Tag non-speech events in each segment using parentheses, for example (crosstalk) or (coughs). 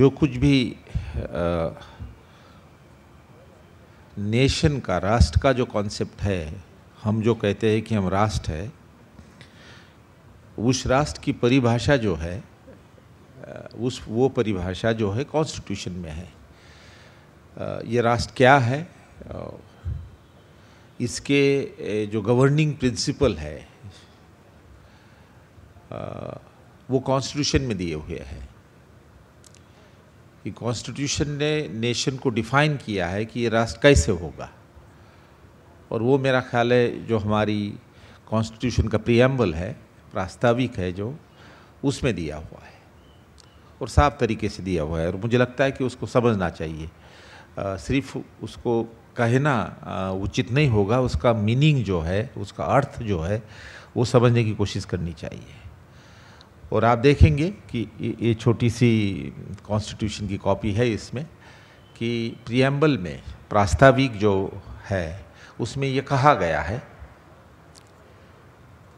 जो कुछ भी आ, नेशन का राष्ट्र का जो कॉन्सेप्ट है हम जो कहते हैं कि हम राष्ट्र है उस राष्ट्र की परिभाषा जो है उस वो परिभाषा जो है कॉन्स्टिट्यूशन में है ये राष्ट्र क्या है इसके जो गवर्निंग प्रिंसिपल है वो कॉन्स्टिट्यूशन में दिए हुए हैं कि कॉन्स्टिट्यूशन ने नेशन को डिफाइन किया है कि ये राष्ट्र कैसे होगा और वो मेरा ख्याल है जो हमारी कॉन्स्टिट्यूशन का प्रियम्बल है प्रास्ताविक है जो उसमें दिया हुआ है और साफ तरीके से दिया हुआ है और मुझे लगता है कि उसको समझना चाहिए सिर्फ उसको कहना उचित नहीं होगा उसका मीनिंग जो है उसका अर्थ जो है वो समझने की कोशिश करनी चाहिए और आप देखेंगे कि ये छोटी सी कॉन्स्टिट्यूशन की कॉपी है इसमें कि प्रियम्बल में प्रास्ताविक जो है उसमें ये कहा गया है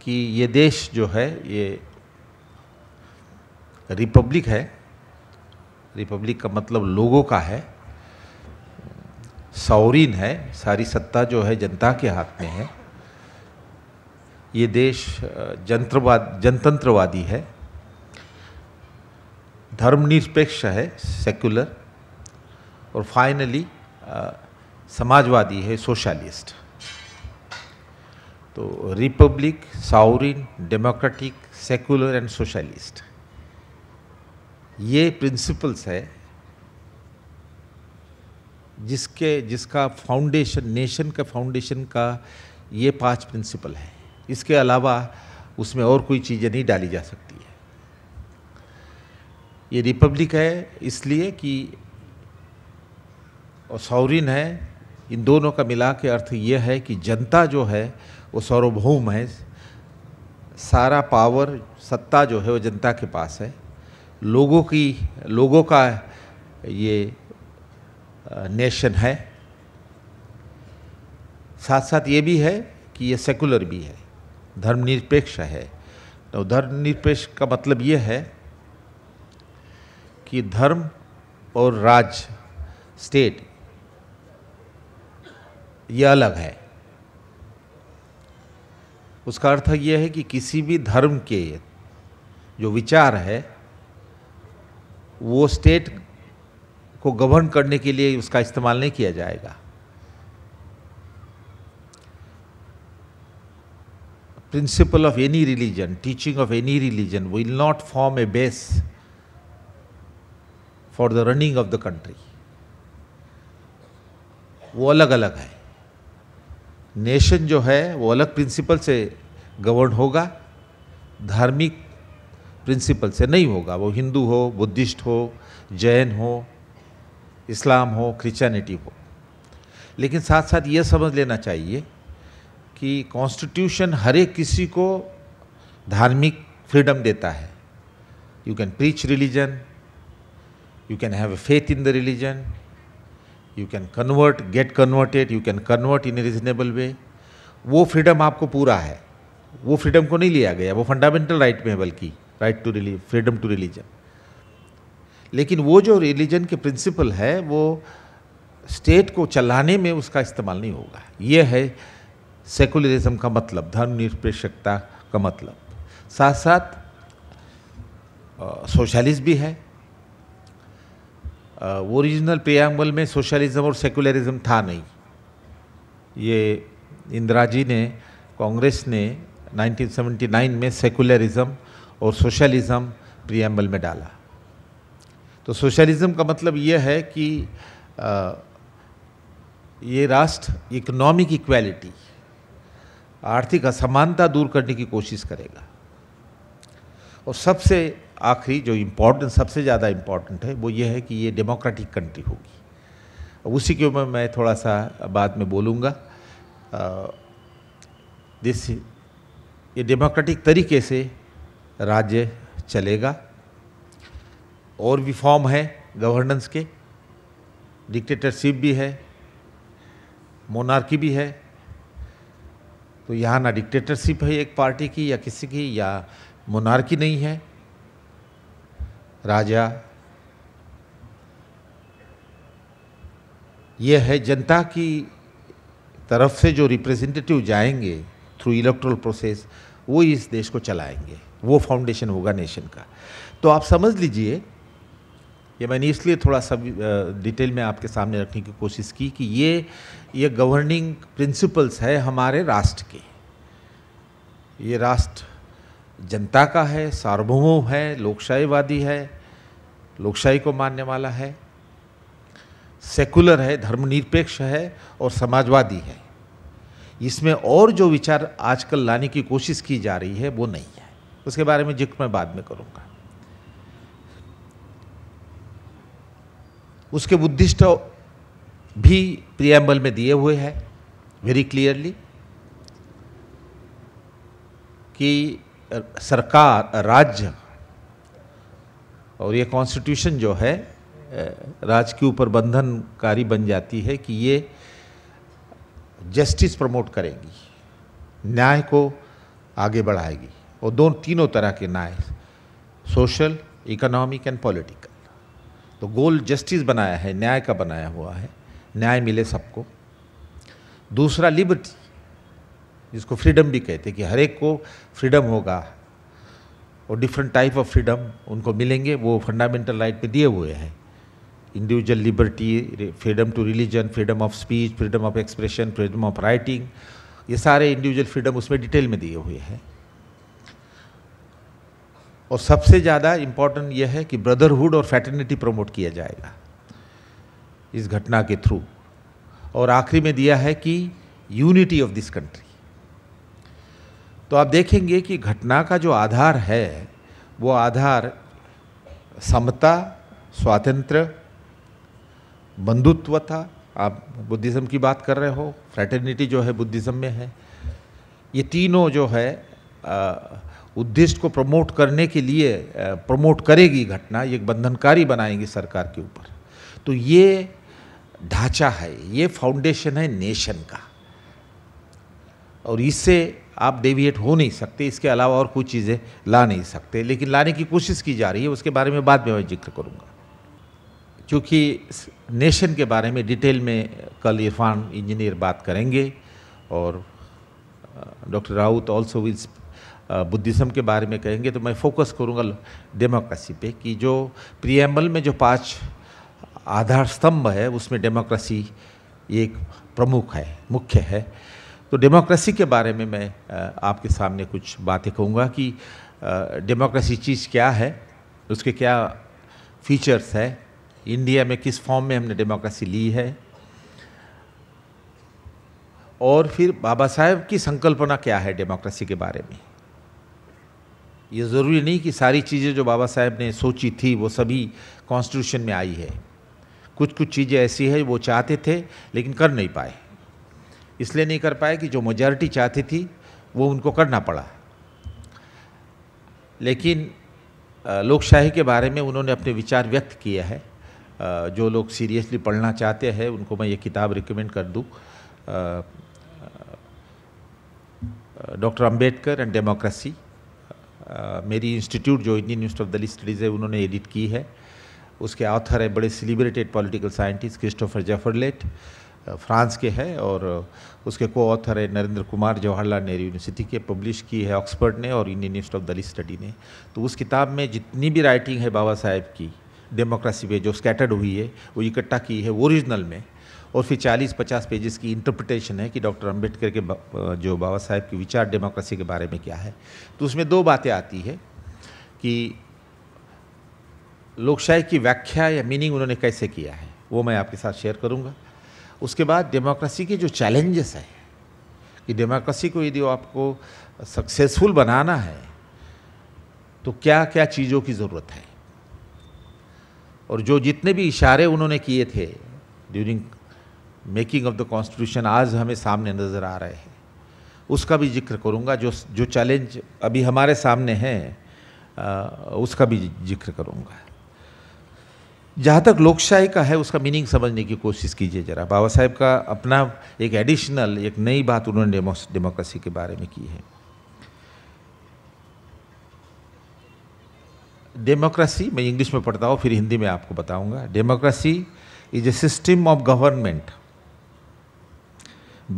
कि ये देश जो है ये रिपब्लिक है रिपब्लिक का मतलब लोगों का है सौरीन है सारी सत्ता जो है जनता के हाथ में है ये देश जंत्रवाद जनतंत्रवादी है धर्मनिरपेक्ष है सेक्युलर और फाइनली uh, समाजवादी है सोशलिस्ट तो republic sovereign democratic secular and socialist ये प्रिंसिपल्स है जिसके जिसका फाउंडेशन नेशन का फाउंडेशन का ये पांच प्रिंसिपल है इसके अलावा उसमें और कोई चीज़ें नहीं डाली जा सकती ये रिपब्लिक है इसलिए कि और सौरिन है इन दोनों का मिला के अर्थ ये है कि जनता जो है वो सार्वभौम है सारा पावर सत्ता जो है वो जनता के पास है लोगों की लोगों का ये नेशन है साथ साथ ये भी है कि ये सेकुलर भी है धर्मनिरपेक्ष है तो धर्मनिरपेक्ष का मतलब ये है कि धर्म और राज्य स्टेट यह अलग है उसका अर्थ यह है कि किसी भी धर्म के जो विचार है वो स्टेट को गवर्न करने के लिए उसका इस्तेमाल नहीं किया जाएगा principle of any religion teaching of any religion will not form a base for the running of the country वो अलग अलग है नेशन जो है वो अलग प्रिंसिपल से गवर्न होगा धार्मिक प्रिंसिपल से नहीं होगा वो हिंदू हो बुद्धिस्ट हो जैन हो इस्लाम हो क्रिश्चियनिटी हो लेकिन साथ साथ ये समझ लेना चाहिए कि कॉन्स्टिट्यूशन हर एक किसी को धार्मिक फ्रीडम देता है you can preach religion you can have a faith in the religion, you can convert, get converted, you can convert in a reasonable way. wo freedom aapko pura hai wo freedom ko nahi liya gaya wo fundamental right mein balki right to religion freedom to religion lekin wo jo religion ke principle hai wo state को चलाने में उसका इस्तेमाल नहीं होगा यह है secularism का मतलब धर्म निरपेक्षता का मतलब साथ साथ सोशलिस्ट भी है ओरिजिनल पेयांगल में सोशलिज्म और सेकुलरिज्म था नहीं ये इंदिरा जी ने कांग्रेस ने 1979 में सेकुलरिज्म और सोशलिज्म प्रियम्बल में डाला तो सोशलिज्म का मतलब यह है कि आ, ये राष्ट्र इकोनॉमिक इक्वालिटी आर्थिक असमानता दूर करने की कोशिश करेगा और सबसे आखिरी जो इम्पोर्टेंट सबसे ज़्यादा इम्पॉर्टेंट है वो ये है कि ये डेमोक्रेटिक कंट्री होगी उसी के ऊपर मैं थोड़ा सा बाद में बोलूँगा दिस ये डेमोक्रेटिक तरीके से राज्य चलेगा और भी फॉर्म है गवर्नेंस के डिक्टेटरशिप भी है मोनार्की भी है तो यहाँ ना डिक्टेटरशिप है एक पार्टी की या किसी की या मोनार्की नहीं है राजा यह है जनता की तरफ से जो रिप्रेजेंटेटिव जाएंगे थ्रू इलेक्ट्रल प्रोसेस वो इस देश को चलाएंगे वो फाउंडेशन होगा नेशन का तो आप समझ लीजिए ये मैंने इसलिए थोड़ा सब डिटेल में आपके सामने रखने की कोशिश की कि ये ये गवर्निंग प्रिंसिपल्स है हमारे राष्ट्र के ये राष्ट्र जनता का है सार्वभौम है लोकशाहीवादी है लोकशाही को मानने वाला है सेकुलर है धर्मनिरपेक्ष है और समाजवादी है इसमें और जो विचार आजकल लाने की कोशिश की जा रही है वो नहीं है उसके बारे में जिक्र मैं बाद में करूंगा उसके बुद्धिस्ट भी प्रियम्बल में दिए हुए हैं वेरी क्लियरली कि सरकार राज्य और ये कॉन्स्टिट्यूशन जो है राज के ऊपर बंधनकारी बन जाती है कि ये जस्टिस प्रमोट करेगी न्याय को आगे बढ़ाएगी और दोनों तीनों तरह के न्याय सोशल इकोनॉमिक एंड पॉलिटिकल तो गोल जस्टिस बनाया है न्याय का बनाया हुआ है न्याय मिले सबको दूसरा लिबर्टी जिसको फ्रीडम भी कहते हैं कि हर एक को फ्रीडम होगा और डिफरेंट टाइप ऑफ फ्रीडम उनको मिलेंगे वो फंडामेंटल राइट पे दिए हुए हैं individual liberty freedom to religion freedom of speech freedom of expression freedom of writing ये सारे इंडिविजुअल फ्रीडम उसमें डिटेल में दिए हुए हैं और सबसे ज़्यादा इम्पॉर्टेंट यह है कि ब्रदरहुड और फैटर्निटी प्रमोट किया जाएगा इस घटना के थ्रू और आखिरी में दिया है कि यूनिटी ऑफ दिस कंट्री तो आप देखेंगे कि घटना का जो आधार है वो आधार समता स्वातंत्र बंधुत्वता आप बुद्धिज़्म की बात कर रहे हो फ्रैटर्निटी जो है बुद्धिज़्म में है ये तीनों जो है उद्दिष्ट को प्रमोट करने के लिए प्रमोट करेगी घटना ये बंधनकारी बनाएंगी सरकार के ऊपर तो ये ढांचा है ये फाउंडेशन है नेशन का और इससे आप डेविएट हो नहीं सकते इसके अलावा और कुछ चीज़ें ला नहीं सकते लेकिन लाने की कोशिश की जा रही है उसके बारे में बाद में मैं जिक्र करूँगा क्योंकि नेशन के बारे में डिटेल में कल इरफान इंजीनियर बात करेंगे और doctor Raut also will Buddhism के बारे में कहेंगे तो मैं फोकस करूँगा डेमोक्रेसी पे कि जो प्रियम्बल में जो पांच आधार स्तंभ है उसमें डेमोक्रेसी एक प्रमुख है मुख्य है तो डेमोक्रेसी के बारे में मैं आपके सामने कुछ बातें कहूँगा कि डेमोक्रेसी चीज़ क्या है उसके क्या फीचर्स है इंडिया में किस फॉर्म में हमने डेमोक्रेसी ली है और फिर बाबा साहेब की संकल्पना क्या है डेमोक्रेसी के बारे में ये ज़रूरी नहीं कि सारी चीज़ें जो बाबा साहेब ने सोची थी वो सभी कॉन्स्टिट्यूशन में आई है कुछ कुछ चीज़ें ऐसी है वो चाहते थे लेकिन कर नहीं पाए इसलिए नहीं कर पाए कि जो मेजॉरिटी चाहती थी वो उनको करना पड़ा लेकिन लोकशाही के बारे में उन्होंने अपने विचार व्यक्त किया है जो लोग सीरियसली पढ़ना चाहते हैं उनको मैं ये किताब रिकमेंड कर दूँ डॉक्टर अंबेडकर एंड डेमोक्रेसी मेरी इंस्टीट्यूट जो Indian Institute of Dalit studies है उन्होंने एडिट की है उसके ऑथर है बड़े celebrated political scientist Christophe Jaffrelot France के है और उसके को ऑथर है नरेंद्र कुमार जवाहरलाल नेहरू यूनिवर्सिटी के पब्लिश की है ऑक्सफर्ड ने और Indian Institute of Dalit study ने तो उस किताब में जितनी भी राइटिंग है बाबा साहेब की डेमोक्रेसी पे जो स्कैटर्ड हुई है वो इकट्ठा की है ओरिजिनल में और फिर 40-50 पेजेस की इंटरप्रिटेशन है कि डॉक्टर अंबेडकर के जो बाबा साहेब के विचार डेमोक्रेसी के बारे में क्या है तो उसमें दो बातें आती है कि लोकशाही की व्याख्या या मीनिंग उन्होंने कैसे किया है वो मैं आपके साथ शेयर करूँगा उसके बाद डेमोक्रेसी के जो चैलेंजेस हैं कि डेमोक्रेसी को यदि आपको सक्सेसफुल बनाना है तो क्या क्या चीज़ों की ज़रूरत है और जो जितने भी इशारे उन्होंने किए थे during making of the constitution आज हमें सामने नज़र आ रहे हैं उसका भी जिक्र करूँगा जो जो चैलेंज अभी हमारे सामने हैं उसका भी जिक्र करूँगा जहाँ तक लोकशाही का है उसका मीनिंग समझने की कोशिश कीजिए जरा बाबा साहेब का अपना एक एडिशनल एक नई बात उन्होंने डेमोक्रेसी के बारे में की है डेमोक्रेसी मैं इंग्लिश में पढ़ता हूँ फिर हिंदी में आपको बताऊंगा democracy is a system of government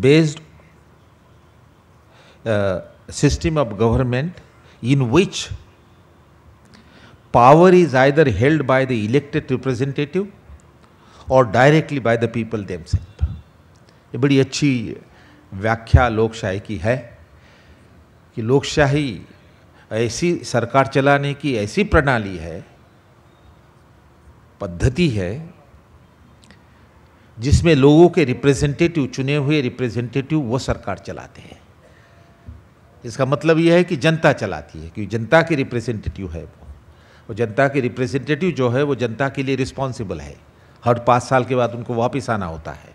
based system of government in which power is either held by the elected representative और directly by the people themselves. ये बड़ी अच्छी व्याख्या लोकशाही की है कि लोकशाही ऐसी सरकार चलाने की ऐसी प्रणाली है पद्धति है जिसमें लोगों के रिप्रेजेंटेटिव चुने हुए रिप्रेजेंटेटिव वो सरकार चलाते हैं इसका मतलब यह है कि जनता चलाती है क्योंकि जनता के रिप्रेजेंटेटिव है वो वो जनता के रिप्रेजेंटेटिव जो है वो जनता के लिए रिस्पॉन्सिबल है हर पाँच साल के बाद उनको वापस आना होता है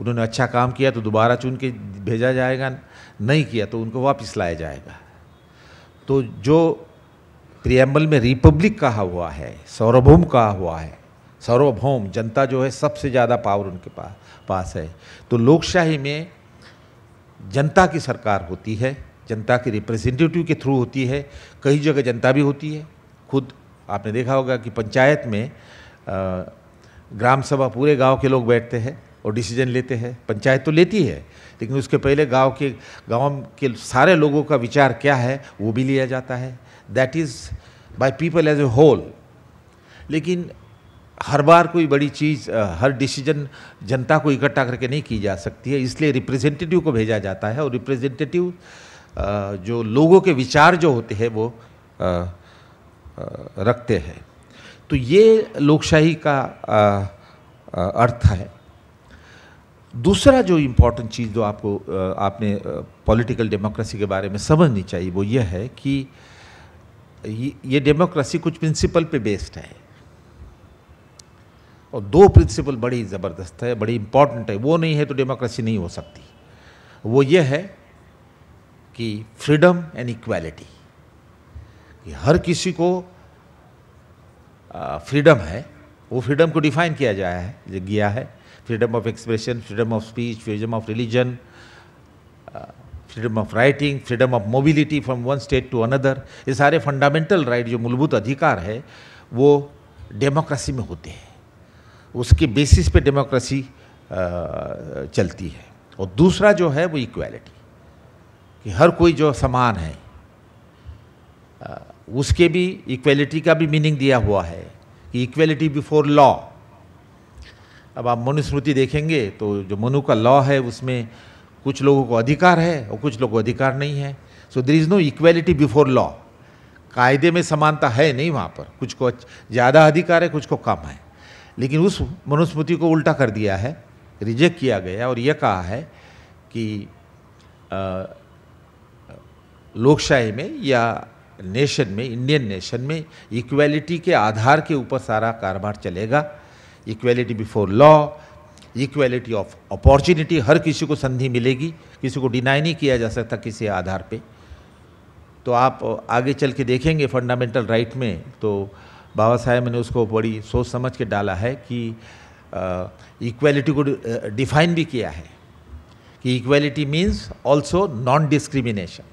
उन्होंने अच्छा काम किया तो दोबारा चुन के भेजा जाएगा नहीं किया तो उनको वापस लाया जाएगा तो जो प्रियम्बल में रिपब्लिक कहा हुआ है सार्वभौम कहा हुआ है सार्वभौम जनता जो है सबसे ज़्यादा पावर उनके पास पास है तो लोकशाही में जनता की सरकार होती है जनता के रिप्रेजेंटेटिव के थ्रू होती है कई जगह जनता भी होती है खुद आपने देखा होगा कि पंचायत में ग्राम सभा पूरे गांव के लोग बैठते हैं और डिसीजन लेते हैं पंचायत तो लेती है लेकिन उसके पहले गांव के गांव के सारे लोगों का विचार क्या है वो भी लिया जाता है that is by people as a whole लेकिन हर बार कोई बड़ी चीज़ हर डिसीजन जनता को इकट्ठा करके नहीं की जा सकती है इसलिए रिप्रेजेंटेटिव को भेजा जाता है और रिप्रेजेंटेटिव जो लोगों के विचार जो होते हैं वो रखते हैं तो ये लोकशाही का अर्थ है दूसरा जो इम्पोर्टेंट चीज़ जो आपको आपने पॉलिटिकल डेमोक्रेसी के बारे में समझनी चाहिए वो ये है कि ये डेमोक्रेसी कुछ प्रिंसिपल पे बेस्ड है और दो प्रिंसिपल बड़ी ज़बरदस्त है बड़ी इम्पॉर्टेंट है वो नहीं है तो डेमोक्रेसी नहीं हो सकती वो ये है कि फ्रीडम एंड इक्वालिटी कि हर किसी को फ्रीडम है वो फ्रीडम को डिफाइन किया जाया है गया है freedom of expression freedom of speech freedom of religion freedom of writing freedom of mobility from one state to another ये सारे फंडामेंटल राइट जो मूलभूत अधिकार है वो डेमोक्रेसी में होते हैं उसके बेसिस पे डेमोक्रेसी चलती है और दूसरा जो है वो इक्वालिटी कि हर कोई जो समान है उसके भी इक्वेलिटी का भी मीनिंग दिया हुआ है कि इक्वेलिटी बिफोर लॉ अब आप मनुस्मृति देखेंगे तो जो मनु का लॉ है उसमें कुछ लोगों को अधिकार है और कुछ लोगों को अधिकार नहीं है so there is no equality before law कायदे में समानता है नहीं वहाँ पर कुछ को ज़्यादा अधिकार है कुछ को कम है लेकिन उस मनुस्मृति को उल्टा कर दिया है रिजेक्ट किया गया और यह कहा है कि लोकशाही में या नेशन में इंडियन नेशन में इक्वलिटी के आधार के ऊपर सारा कारोबार चलेगा equality before law equality of opportunity हर किसी को संधि मिलेगी किसी को डिनाई नहीं किया जा सकता किसी आधार पे तो आप आगे चल के देखेंगे फंडामेंटल राइट में तो बाबा साहेब ने उसको बड़ी सोच समझ के डाला है कि इक्वलिटी को डिफाइन भी किया है कि equality means also non discrimination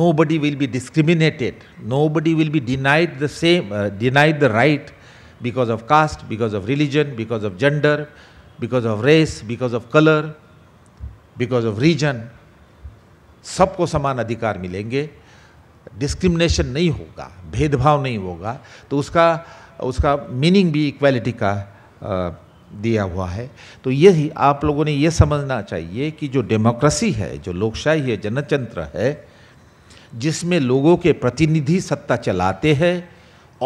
nobody will be discriminated, nobody will be denied the same, uh, denied the right because of caste, because of religion, because of gender, because of race, because of color, because of region. सबको समान अधिकार मिलेंगे discrimination नहीं होगा भेदभाव नहीं होगा तो उसका उसका मीनिंग भी इक्वालिटी का आ, दिया हुआ है तो यही आप लोगों ने ये समझना चाहिए कि जो डेमोक्रेसी है जो लोकशाही है जनतंत्र है जिसमें लोगों के प्रतिनिधि सत्ता चलाते हैं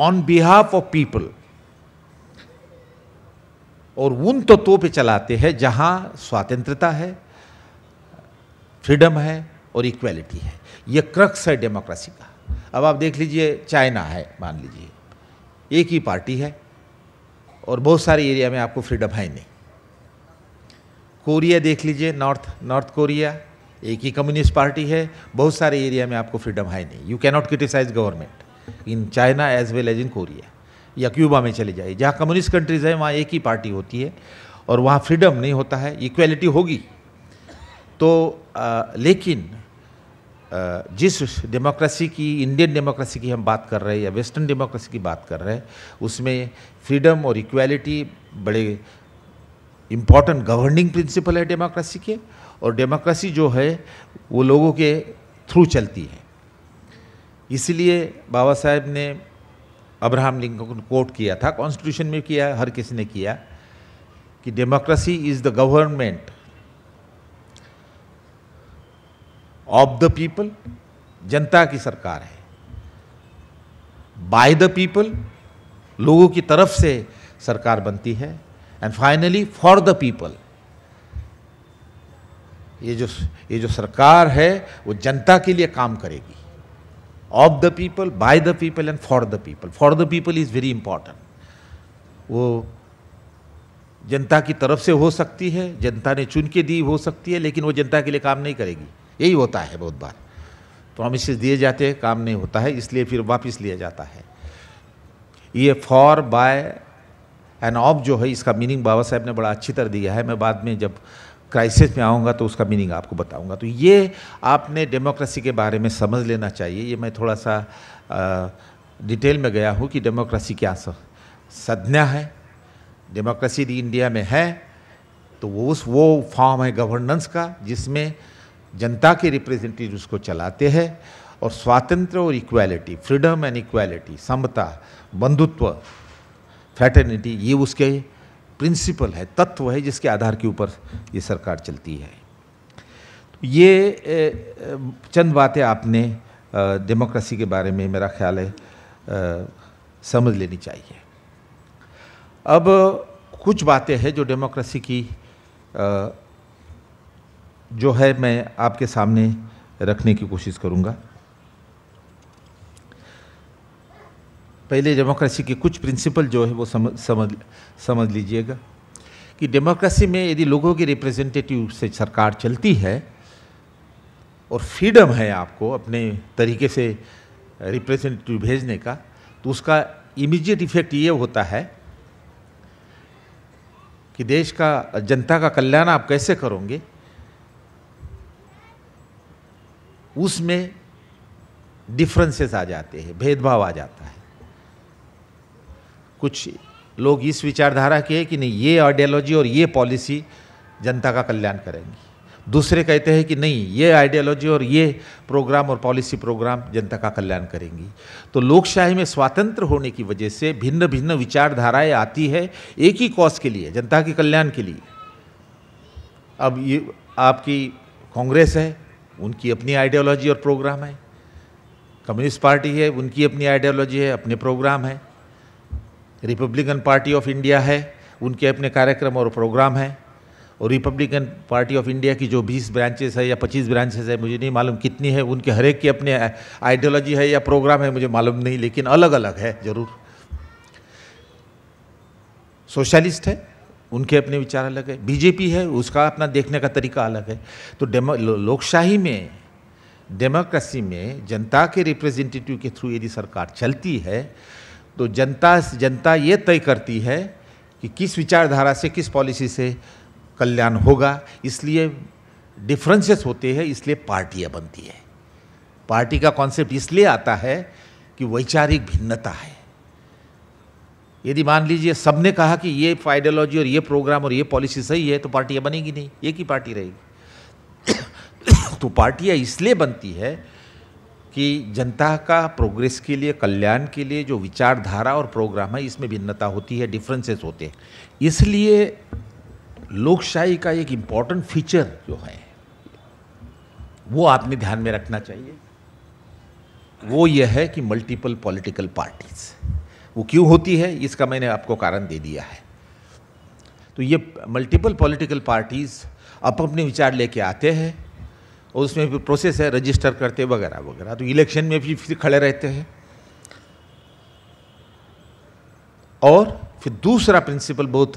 ऑन बिहाफ ऑफ पीपल और उन तत्वों तो पे चलाते हैं जहां स्वतंत्रता है फ्रीडम है और इक्वेलिटी है ये क्रक्स है डेमोक्रेसी का अब आप देख लीजिए चाइना है मान लीजिए एक ही पार्टी है और बहुत सारे एरिया में आपको फ्रीडम है नहीं कोरिया देख लीजिए नॉर्थ नॉर्थ कोरिया एक ही कम्युनिस्ट पार्टी है बहुत सारे एरिया में आपको फ्रीडम है नहीं you cannot criticise government in China as well as in Korea या क्यूबा में चले जाइए जहाँ कम्युनिस्ट कंट्रीज़ है वहाँ एक ही पार्टी होती है और वहाँ फ्रीडम नहीं होता है इक्वलिटी होगी तो आ, लेकिन आ, जिस डेमोक्रेसी की इंडियन डेमोक्रेसी की हम बात कर रहे हैं या वेस्टर्न डेमोक्रेसी की बात कर रहे हैं उसमें फ्रीडम और इक्वलिटी बड़े इम्पॉर्टेंट गवर्निंग प्रिंसिपल है डेमोक्रेसी के और डेमोक्रेसी जो है वो लोगों के थ्रू चलती है इसलिए बाबा साहेब ने अब्राहम लिंकन को कोट किया था कॉन्स्टिट्यूशन में किया हर किसी ने किया कि democracy is the government of the people जनता की सरकार है बाय द पीपल लोगों की तरफ से सरकार बनती है and finally for the people ये जो ये जो सरकार है वो जनता के लिए काम करेगी of the people by the people and for the people for the people is very important वो जनता की तरफ से हो सकती है जनता ने चुन के दी हो सकती है लेकिन वो जनता के लिए काम नहीं करेगी यही होता है बहुत बार प्रोमिस दिए जाते हैं काम नहीं होता है इसलिए फिर वापस लिया जाता है ये फॉर बाय एंड ऑफ जो है इसका मीनिंग बाबा साहेब ने बड़ा अच्छी तरह दिया है मैं बाद में जब क्राइसिस में आऊँगा तो उसका मीनिंग आपको बताऊँगा तो ये आपने डेमोक्रेसी के बारे में समझ लेना चाहिए ये मैं थोड़ा सा आ, डिटेल में गया हूँ कि डेमोक्रेसी क्या संज्ञा है डेमोक्रेसी इंडिया में है तो वो उस वो फॉर्म है गवर्नेंस का जिसमें जनता के रिप्रेजेंटेटिव उसको चलाते हैं और स्वातंत्र और इक्वालिटी फ्रीडम एंड इक्वालिटी समता बंधुत्व फ्रैटर्निटी ये उसके प्रिंसिपल है तत्व है जिसके आधार के ऊपर ये सरकार चलती है तो ये चंद बातें आपने डेमोक्रेसी के बारे में मेरा ख्याल है समझ लेनी चाहिए अब कुछ बातें हैं जो डेमोक्रेसी की जो है मैं आपके सामने रखने की कोशिश करूँगा पहले डेमोक्रेसी के कुछ प्रिंसिपल जो है वो समझ समझ समझ लीजिएगा कि डेमोक्रेसी में यदि लोगों की रिप्रेजेंटेटिव से सरकार चलती है और फ्रीडम है आपको अपने तरीके से रिप्रेजेंटेटिव भेजने का तो उसका इमीडिएट इफेक्ट ये होता है कि देश का जनता का कल्याण आप कैसे करोगे उसमें डिफरेंसेस आ जाते हैं भेदभाव आ जाता है कुछ लोग इस विचारधारा के हैं कि नहीं ये आइडियोलॉजी और ये पॉलिसी जनता का कल्याण करेंगी दूसरे कहते हैं कि नहीं ये आइडियोलॉजी और ये प्रोग्राम और पॉलिसी प्रोग्राम जनता का कल्याण करेंगी तो लोकशाही में स्वतंत्र होने की वजह से भिन्न भिन्न विचारधाराएं आती है एक ही कॉज के लिए जनता के कल्याण के लिए अब ये आपकी कांग्रेस है उनकी अपनी आइडियोलॉजी और प्रोग्राम है कम्युनिस्ट पार्टी है उनकी अपनी आइडियोलॉजी है अपने प्रोग्राम है रिपब्लिकन पार्टी ऑफ इंडिया है उनके अपने कार्यक्रम और प्रोग्राम हैं और रिपब्लिकन पार्टी ऑफ इंडिया की जो 20 ब्रांचेस है या 25 ब्रांचेस है मुझे नहीं मालूम कितनी है उनके हर एक की अपने आइडियोलॉजी है या प्रोग्राम है मुझे मालूम नहीं लेकिन अलग अलग है ज़रूर सोशलिस्ट है उनके अपने विचार अलग है बीजेपी है उसका अपना देखने का तरीका अलग है तो डेमो लोकशाही में डेमोक्रेसी में जनता के रिप्रेजेंटेटिव के थ्रू यदि सरकार चलती है तो जनता जनता ये तय करती है कि किस विचारधारा से किस पॉलिसी से कल्याण होगा इसलिए डिफरेंसेस होते हैं इसलिए पार्टियाँ बनती है पार्टी का कॉन्सेप्ट इसलिए आता है कि वैचारिक भिन्नता है यदि मान लीजिए सबने कहा कि ये आइडियोलॉजी और ये प्रोग्राम और ये पॉलिसी सही है तो पार्टियाँ बनेगी नहीं एक ही पार्टी रहेगी (coughs) तो पार्टियाँ इसलिए बनती है कि जनता का प्रोग्रेस के लिए कल्याण के लिए जो विचारधारा और प्रोग्राम है इसमें भिन्नता होती है डिफरेंसेस होते हैं इसलिए लोकशाही का एक इम्पॉर्टेंट फीचर जो है वो आपने ध्यान में रखना चाहिए वो यह है कि मल्टीपल पॉलिटिकल पार्टीज वो क्यों होती है इसका मैंने आपको कारण दे दिया है तो ये मल्टीपल पॉलिटिकल पार्टीज अपने विचार लेके आते हैं और उसमें भी प्रोसेस है रजिस्टर करते वगैरह वगैरह तो इलेक्शन में भी फिर खड़े रहते हैं और फिर दूसरा प्रिंसिपल बहुत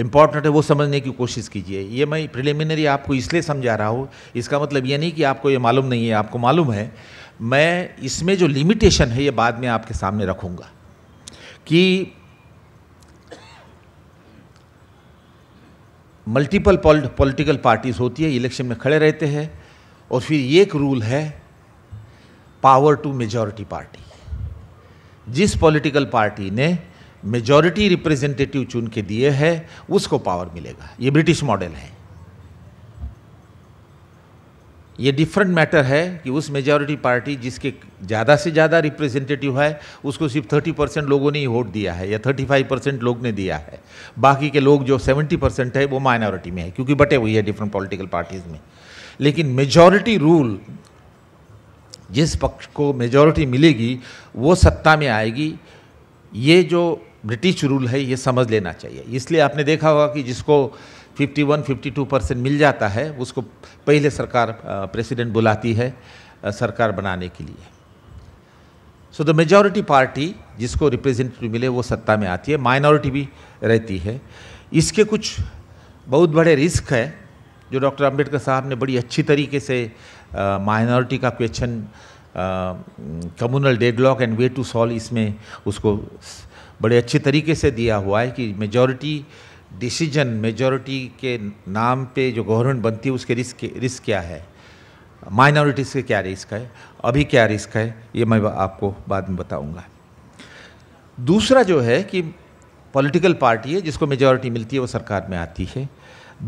इम्पॉर्टेंट है वो समझने की कोशिश कीजिए ये मैं प्रिलिमिनरी आपको इसलिए समझा रहा हूँ इसका मतलब ये नहीं कि आपको ये मालूम नहीं है आपको मालूम है मैं इसमें जो लिमिटेशन है ये बाद में आपके सामने रखूँगा कि मल्टीपल पॉलिटिकल पार्टीज होती है इलेक्शन में खड़े रहते हैं और फिर एक रूल है पावर टू मेजॉरिटी पार्टी जिस पॉलिटिकल पार्टी ने मेजॉरिटी रिप्रेजेंटेटिव चुन के दिए है उसको पावर मिलेगा ये ब्रिटिश मॉडल है ये डिफरेंट मैटर है कि उस मेजॉरिटी पार्टी जिसके ज़्यादा से ज़्यादा रिप्रेजेंटेटिव है उसको सिर्फ 30 परसेंट लोगों ने ही वोट दिया है या 35 परसेंट लोग ने दिया है बाकी के लोग जो 70 परसेंट है वो माइनॉरिटी में है क्योंकि बटे हुई है डिफरेंट पॉलिटिकल पार्टीज़ में लेकिन मेजॉरिटी रूल जिस पक्ष को मेजॉरिटी मिलेगी वो सत्ता में आएगी ये जो ब्रिटिश रूल है ये समझ लेना चाहिए इसलिए आपने देखा होगा कि जिसको 51 52 परसेंट मिल जाता है उसको पहले सरकार प्रेसिडेंट बुलाती है सरकार बनाने के लिए सो द मेजॉरिटी पार्टी जिसको रिप्रेजेंटेटिव मिले वो सत्ता में आती है माइनॉरिटी भी रहती है इसके कुछ बहुत बड़े रिस्क है जो डॉक्टर अम्बेडकर साहब ने बड़ी अच्छी तरीके से माइनॉरिटी का question communal deadlock and way to solve इसमें उसको बड़े अच्छे तरीके से दिया हुआ है कि मेजॉरिटी डिसीजन मेजॉरिटी के नाम पे जो गवर्नमेंट बनती है उसके रिस्क रिस्क क्या है माइनॉरिटीज़ के क्या रिस्क है अभी क्या रिस्क है ये मैं आपको बाद में बताऊंगा दूसरा जो है कि पॉलिटिकल पार्टी है जिसको मेजॉरिटी मिलती है वो सरकार में आती है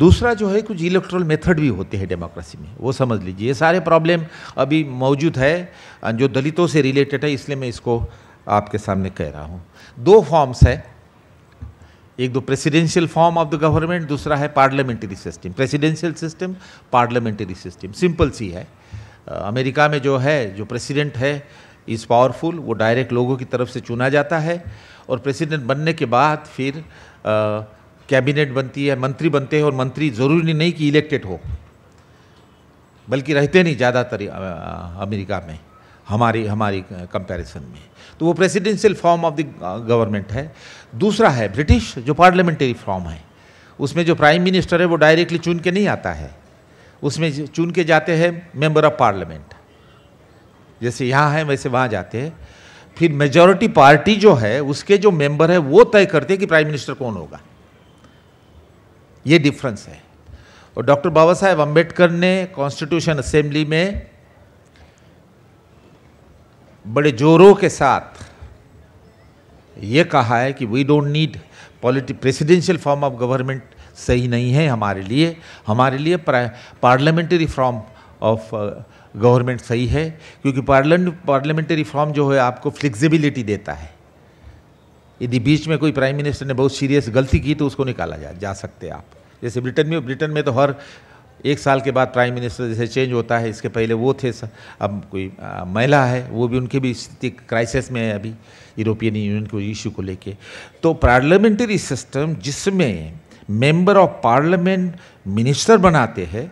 दूसरा जो है कुछ इलेक्ट्रल मेथड भी होते हैं डेमोक्रेसी में वो समझ लीजिए ये सारे प्रॉब्लम अभी मौजूद है जो दलितों से रिलेटेड है इसलिए मैं इसको आपके सामने कह रहा हूँ दो फॉर्म्स है एक दो presidential form of the government दूसरा है parliamentary system presidential system parliamentary system simple सी है अमेरिका में जो है जो प्रेसिडेंट है इज़ पावरफुल वो डायरेक्ट लोगों की तरफ से चुना जाता है और प्रेसिडेंट बनने के बाद फिर कैबिनेट बनती है मंत्री बनते हैं और मंत्री ज़रूरी नहीं कि इलेक्टेड हो बल्कि रहते नहीं ज़्यादातर अमेरिका में हमारी हमारी कंपैरिजन में तो वो presidential form of the government है दूसरा है ब्रिटिश जो पार्लियामेंट्री फॉर्म है उसमें जो प्राइम मिनिस्टर है वो डायरेक्टली चुन के नहीं आता है उसमें चुन के जाते हैं मेंबर ऑफ पार्लियामेंट जैसे यहाँ है वैसे वहाँ जाते हैं फिर मेजॉरिटी पार्टी जो है उसके जो मेंबर है वो तय करते हैं कि प्राइम मिनिस्टर कौन होगा ये डिफरेंस है और डॉक्टर बाबा साहेब अम्बेडकर ने कॉन्स्टिट्यूशन असेंबली में बड़े जोरों के साथ ये कहा है कि we don't need politic presidential form of government सही नहीं है हमारे लिए हमारे लिए पार्लियामेंट्री फॉर्म ऑफ गवर्नमेंट सही है क्योंकि पार्लियामेंट्री फॉर्म जो है आपको फ्लेक्सिबिलिटी देता है यदि बीच में कोई प्राइम मिनिस्टर ने बहुत सीरियस गलती की तो उसको निकाला जा जा सकते आप जैसे ब्रिटेन में ब्रिटेन में तो हर एक साल के बाद प्राइम मिनिस्टर जैसे चेंज होता है इसके पहले वो थे अब कोई महिला है वो भी उनकी भी स्थिति क्राइसिस में है अभी यूरोपियन यूनियन को इशू को लेके तो पार्लियामेंट्री सिस्टम जिसमें मेंबर ऑफ पार्लियामेंट मिनिस्टर बनाते हैं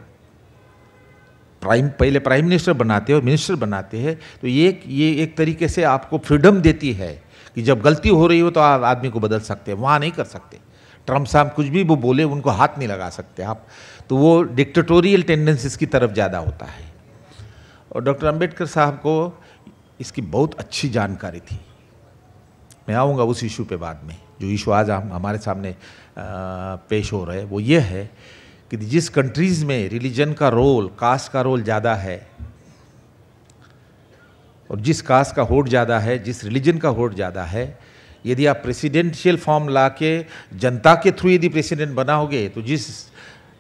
प्राइम पहले प्राइम मिनिस्टर बनाते हैं और मिनिस्टर बनाते हैं तो ये ये एक तरीके से आपको फ्रीडम देती है कि जब गलती हो रही हो तो आप आदमी को बदल सकते हैं वहाँ नहीं कर सकते ट्रम्प साहब कुछ भी वो बोले उनको हाथ नहीं लगा सकते आप तो वो डिक्टोरियल टेंडेंसीज की तरफ ज़्यादा होता है और डॉक्टर अंबेडकर साहब को इसकी बहुत अच्छी जानकारी थी मैं आऊँगा उस इशू पे बाद में जो इशू आज हम हमारे सामने पेश हो रहे वो ये है कि जिस कंट्रीज़ में रिलीजन का रोल कास्ट का रोल ज़्यादा है और जिस कास्ट का होट ज़्यादा है जिस रिलीजन का होट ज़्यादा है यदि आप प्रेसिडेंशियल फॉर्म ला के जनता के थ्रू यदि प्रेसिडेंट बनाओगे तो जिस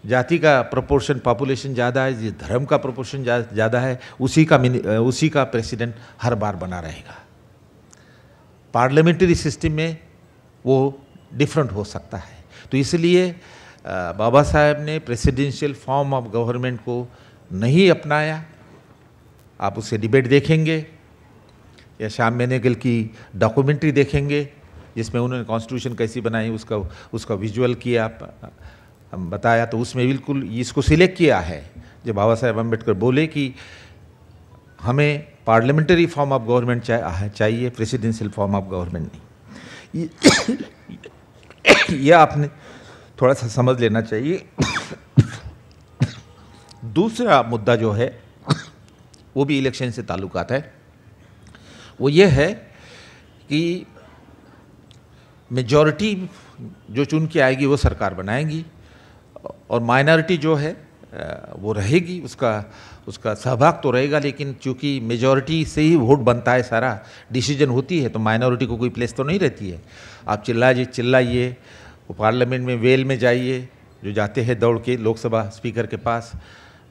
जाति का प्रोपोर्शन पॉपुलेशन ज़्यादा है जिस धर्म का प्रोपोर्शन ज़्यादा है उसी का उसी का प्रेसिडेंट हर बार बना रहेगा पार्लियामेंट्री सिस्टम में वो डिफरेंट हो सकता है तो इसलिए बाबा साहब ने प्रेसिडेंशियल फॉर्म ऑफ गवर्नमेंट को नहीं अपनाया आप उसे डिबेट देखेंगे या श्याम मेनेगल की डॉक्यूमेंट्री देखेंगे जिसमें उन्होंने कॉन्स्टिट्यूशन कैसी बनाई उसका उसका विजुअल किया बताया तो उसमें बिल्कुल इसको सिलेक्ट किया है जब बाबा साहेब अम्बेडकर बोले कि हमें पार्लियामेंट्री फॉर्म ऑफ गवर्नमेंट चाहिए प्रेसिडेंशियल फॉर्म ऑफ गवर्नमेंट नहीं यह (coughs) आपने थोड़ा सा समझ लेना चाहिए (coughs) दूसरा मुद्दा जो है (coughs) वो भी इलेक्शन से ताल्लुकात है वो ये है कि मेजॉरिटी जो चुन के आएगी वो सरकार बनाएगी और माइनॉरिटी जो है वो रहेगी उसका उसका सहभाग तो रहेगा लेकिन चूंकि मेजॉरिटी से ही वोट बनता है सारा डिसीजन होती है तो माइनॉरिटी को कोई प्लेस तो नहीं रहती है आप चिल्लाइए चिल्लाइए वो पार्लियामेंट में वेल में जाइए जो जाते हैं दौड़ के लोकसभा स्पीकर के पास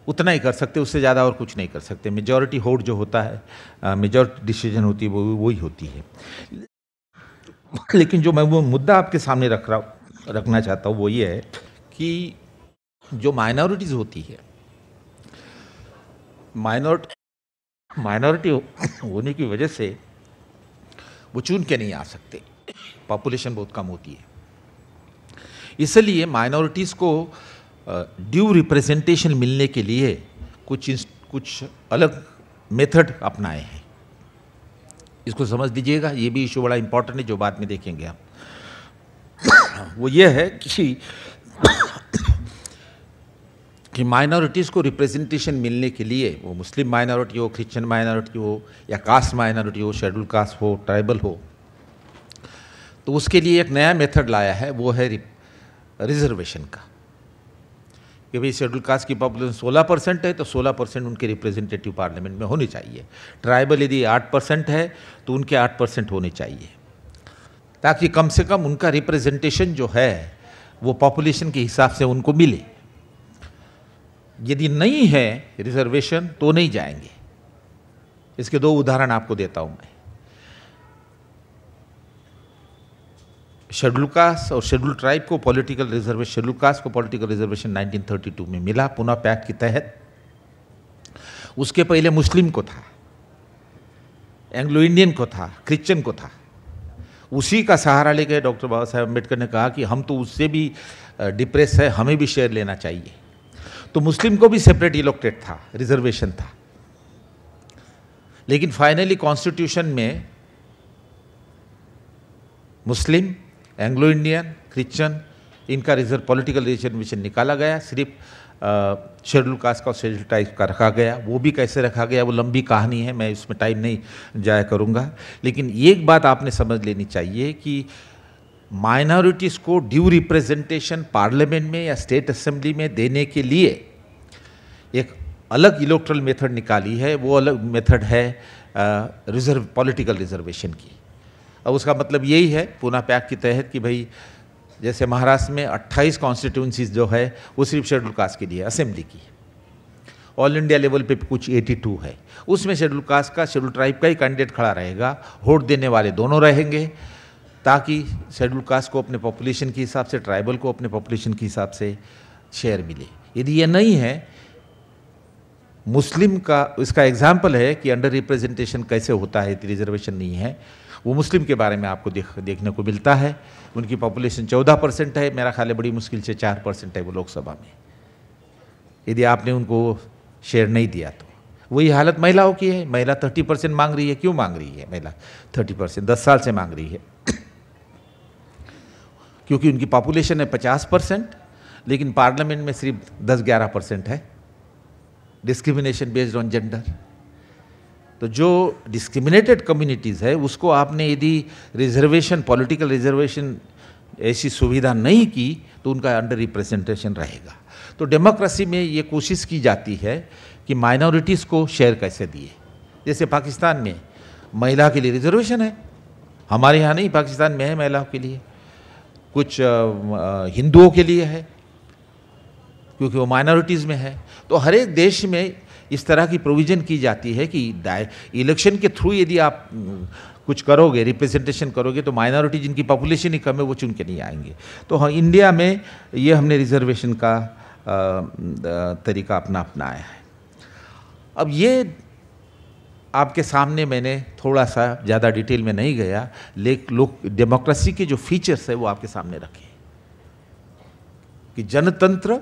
उतना ही कर सकते उससे ज़्यादा और कुछ नहीं कर सकते मेजॉरिटी वोट जो होता है मेजॉरिटी डिसीजन होती है वो वही होती है लेकिन जो मैं वो मुद्दा आपके सामने रख रहा रखना चाहता हूँ वो ये है कि जो माइनॉरिटीज़ होती है माइनॉरिटी माइनॉरिटी होने की वजह से वो चुन के नहीं आ सकते पॉपुलेशन बहुत कम होती है इसलिए माइनॉरिटीज़ को ड्यू रिप्रेजेंटेशन मिलने के लिए कुछ कुछ अलग मेथड अपनाए हैं इसको समझ लीजिएगा ये भी इशू बड़ा इंपॉर्टेंट है जो बाद में देखेंगे आप वो ये है कि क्योंकि माइनॉरिटीज़ को रिप्रेजेंटेशन मिलने के लिए वो मुस्लिम माइनॉरिटी हो क्रिश्चियन माइनॉरिटी हो या कास्ट माइनॉरिटी हो शेड्यूल कास्ट हो ट्राइबल हो तो उसके लिए एक नया मेथड लाया है वो है रिजर्वेशन का कि भाई शेड्यूल कास्ट की पॉपुलेशन 16 परसेंट है तो 16 परसेंट उनके रिप्रेजेंटेटिव पार्लियामेंट में होने चाहिए ट्राइबल यदि 8 परसेंट है तो उनके 8 परसेंट होने चाहिए ताकि कम से कम उनका रिप्रेजेंटेशन जो है वो पॉपुलेशन के हिसाब से उनको मिले यदि नहीं है रिजर्वेशन तो नहीं जाएंगे इसके दो उदाहरण आपको देता हूं मैं शेड्यूल कास्ट और शेड्यूल ट्राइब को पॉलिटिकल रिजर्वेशन शेड्यूल कास्ट को पॉलिटिकल रिजर्वेशन 1932 में मिला पुनः पैक के तहत उसके पहले मुस्लिम को था एंग्लो इंडियन को था क्रिश्चियन को था उसी का सहारा लेकर डॉक्टर बाबा साहेब अम्बेडकर ने कहा कि हम तो उससे भी डिप्रेस है हमें भी शेयर लेना चाहिए तो मुस्लिम को भी सेपरेट इलेक्टेड था रिजर्वेशन था लेकिन फाइनली कॉन्स्टिट्यूशन में मुस्लिम एंग्लो इंडियन क्रिश्चियन इनका रिजर्व पॉलिटिकल रिजर्वेशन निकाला गया सिर्फ शेड्यूल कास्ट का शेड्यूल टाइप का रखा गया वो भी कैसे रखा गया वो लंबी कहानी है मैं उसमें टाइम नहीं जाया करूँगा लेकिन एक बात आपने समझ लेनी चाहिए कि माइनॉरिटीज़ को ड्यू रिप्रेजेंटेशन पार्लियामेंट में या स्टेट असेंबली में देने के लिए एक अलग इलेक्ट्रल मेथड निकाली है वो अलग मेथड है रिजर्व पॉलिटिकल रिजर्वेशन की अब उसका मतलब यही है पूना पैक के तहत कि भाई जैसे महाराष्ट्र में 28 कॉन्स्टिट्यूंसीज जो है वो सिर्फ शेड्यूल कास्ट के लिए असेंबली की ऑल इंडिया लेवल पे कुछ 82 है उसमें शेड्यूल कास्ट का शेड्यूल ट्राइब का ही कैंडिडेट खड़ा रहेगा वोट देने वाले दोनों रहेंगे ताकि शेड्यूल कास्ट को अपने पॉपुलेशन के हिसाब से ट्राइबल को अपने पॉपुलेशन के हिसाब से शेयर मिले यदि यह नहीं है मुस्लिम का इसका एग्जाम्पल है कि अंडर रिप्रेजेंटेशन कैसे होता है यदि रिजर्वेशन नहीं है वो मुस्लिम के बारे में आपको देख देखने को मिलता है उनकी पॉपुलेशन चौदह परसेंट है मेरा ख्याल है बड़ी मुश्किल से चार परसेंट है वो लोकसभा में यदि आपने उनको शेयर नहीं दिया तो वही हालत महिलाओं की है महिला थर्टी परसेंट मांग रही है क्यों मांग रही है महिला थर्टी परसेंट दस साल से मांग रही है क्योंकि उनकी पॉपुलेशन है पचास परसेंट लेकिन पार्लियामेंट में सिर्फ दस ग्यारह परसेंट है डिस्क्रिमिनेशन बेस्ड ऑन जेंडर तो जो डिस्क्रिमिनेटेड कम्युनिटीज़ है उसको आपने यदि रिजर्वेशन पॉलिटिकल रिजर्वेशन ऐसी सुविधा नहीं की तो उनका अंडर रिप्रेजेंटेशन रहेगा तो डेमोक्रेसी में ये कोशिश की जाती है कि माइनॉरिटीज़ को शेयर कैसे दिए जैसे पाकिस्तान में महिला के लिए रिजर्वेशन है हमारे यहाँ नहीं पाकिस्तान में है महिलाओं के लिए कुछ हिंदुओं के लिए है क्योंकि वो माइनॉरिटीज़ में है तो हर एक देश में इस तरह की प्रोविज़न की जाती है कि इलेक्शन के थ्रू यदि आप कुछ करोगे रिप्रेजेंटेशन करोगे तो माइनॉरिटी जिनकी पॉपुलेशन ही कम है वो चुन के नहीं आएंगे तो हाँ इंडिया में ये हमने रिजर्वेशन का तरीका अपना अपनाया है अब ये आपके सामने मैंने थोड़ा सा ज़्यादा डिटेल में नहीं गया लेकिन लोग डेमोक्रेसी के जो फीचर्स है वो आपके सामने रखे कि जनतंत्र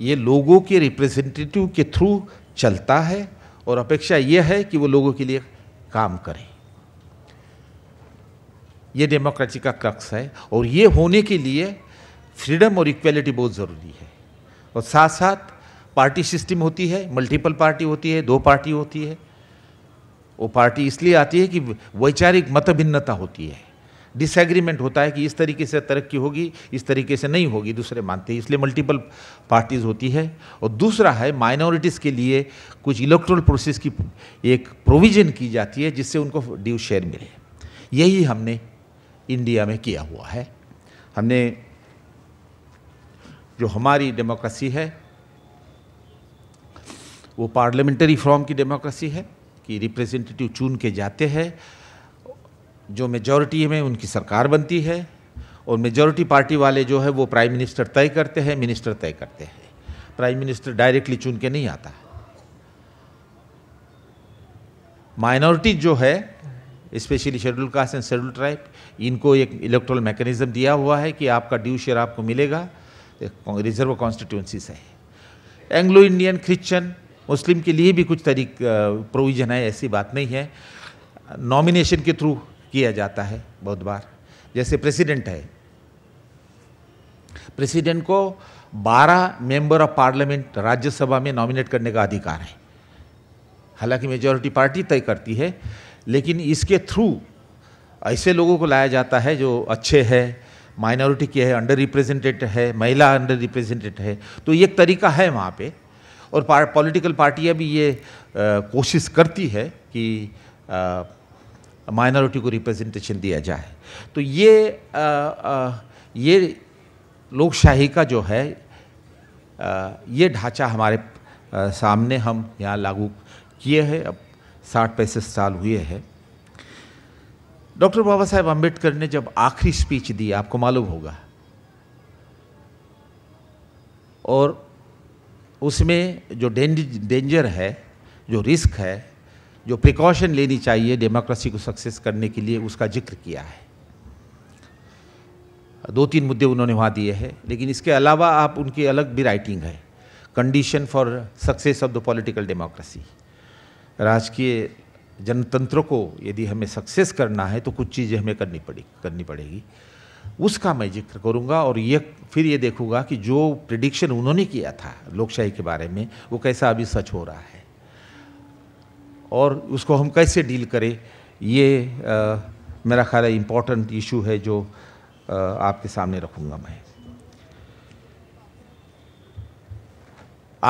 ये लोगों के रिप्रेजेंटेटिव के थ्रू चलता है और अपेक्षा यह है कि वो लोगों के लिए काम करें यह डेमोक्रेसी का क्रक्स है और ये होने के लिए फ्रीडम और इक्वेलिटी बहुत ज़रूरी है और साथ साथ पार्टी सिस्टम होती है मल्टीपल पार्टी होती है दो पार्टी होती है वो पार्टी इसलिए आती है कि वैचारिक मतभिन्नता होती है डिसएग्रीमेंट होता है कि इस तरीके से तरक्की होगी इस तरीके से नहीं होगी दूसरे मानते हैं इसलिए मल्टीपल पार्टीज़ होती है और दूसरा है माइनॉरिटीज़ के लिए कुछ इलेक्ट्रल प्रोसेस की एक प्रोविज़न की जाती है जिससे उनको ड्यू शेयर मिले यही हमने इंडिया में किया हुआ है हमने जो हमारी डेमोक्रेसी है वो पार्लियामेंट्री फॉर्म की डेमोक्रेसी है कि रिप्रेजेंटेटिव चुन के जाते हैं जो मेजॉरिटी में उनकी सरकार बनती है और मेजॉरिटी पार्टी वाले जो है वो प्राइम मिनिस्टर तय करते हैं मिनिस्टर तय करते हैं प्राइम मिनिस्टर डायरेक्टली चुन के नहीं आता माइनॉरिटी जो है specially schedule caste and schedule tribe इनको एक इलेक्ट्रल मैकेनिज्म दिया हुआ है कि आपका ड्यू शेयर आपको मिलेगा रिजर्व कॉन्स्टिट्यूंसी से एंग्लो इंडियन क्रिश्चन मुस्लिम के लिए भी कुछ तरीक प्रोविज़न है ऐसी बात नहीं है नॉमिनेशन के थ्रू किया जाता है बहुत बार जैसे प्रेसिडेंट है प्रेसिडेंट को 12 मेंबर ऑफ पार्लियामेंट राज्यसभा में नॉमिनेट करने का अधिकार है हालांकि मेजोरिटी पार्टी तय करती है लेकिन इसके थ्रू ऐसे लोगों को लाया जाता है जो अच्छे है माइनॉरिटी के है अंडर रिप्रेजेंटेड है महिला अंडर रिप्रेजेंटेड है तो एक तरीका है वहाँ पे और पार, पॉलिटिकल पार्टियां भी ये आ, कोशिश करती है कि माइनॉरिटी को रिप्रेजेंटेशन दिया जाए तो ये आ, आ, ये लोकशाही का जो है आ, ये ढांचा हमारे आ, सामने हम यहाँ लागू किए हैं अब साठ पैंसठ साल हुए हैं डॉक्टर बाबा साहेब अम्बेडकर ने जब आखिरी स्पीच दी आपको मालूम होगा और उसमें जो डेंजर है जो रिस्क है जो प्रिकॉशन लेनी चाहिए डेमोक्रेसी को सक्सेस करने के लिए उसका जिक्र किया है दो तीन मुद्दे उन्होंने वहाँ दिए हैं लेकिन इसके अलावा आप उनकी अलग भी राइटिंग है condition for success of the political democracy राजकीय जनतंत्र को यदि हमें सक्सेस करना है तो कुछ चीज़ें हमें करनी पड़े करनी पड़ेगी उसका मैं जिक्र करूंगा और ये फिर ये देखूंगा कि जो प्रिडिक्शन उन्होंने किया था लोकशाही के बारे में वो कैसा अभी सच हो रहा है और उसको हम कैसे डील करें ये आ, मेरा ख्याल है इम्पोर्टेंट इशू है जो आ, आपके सामने रखूंगा मैं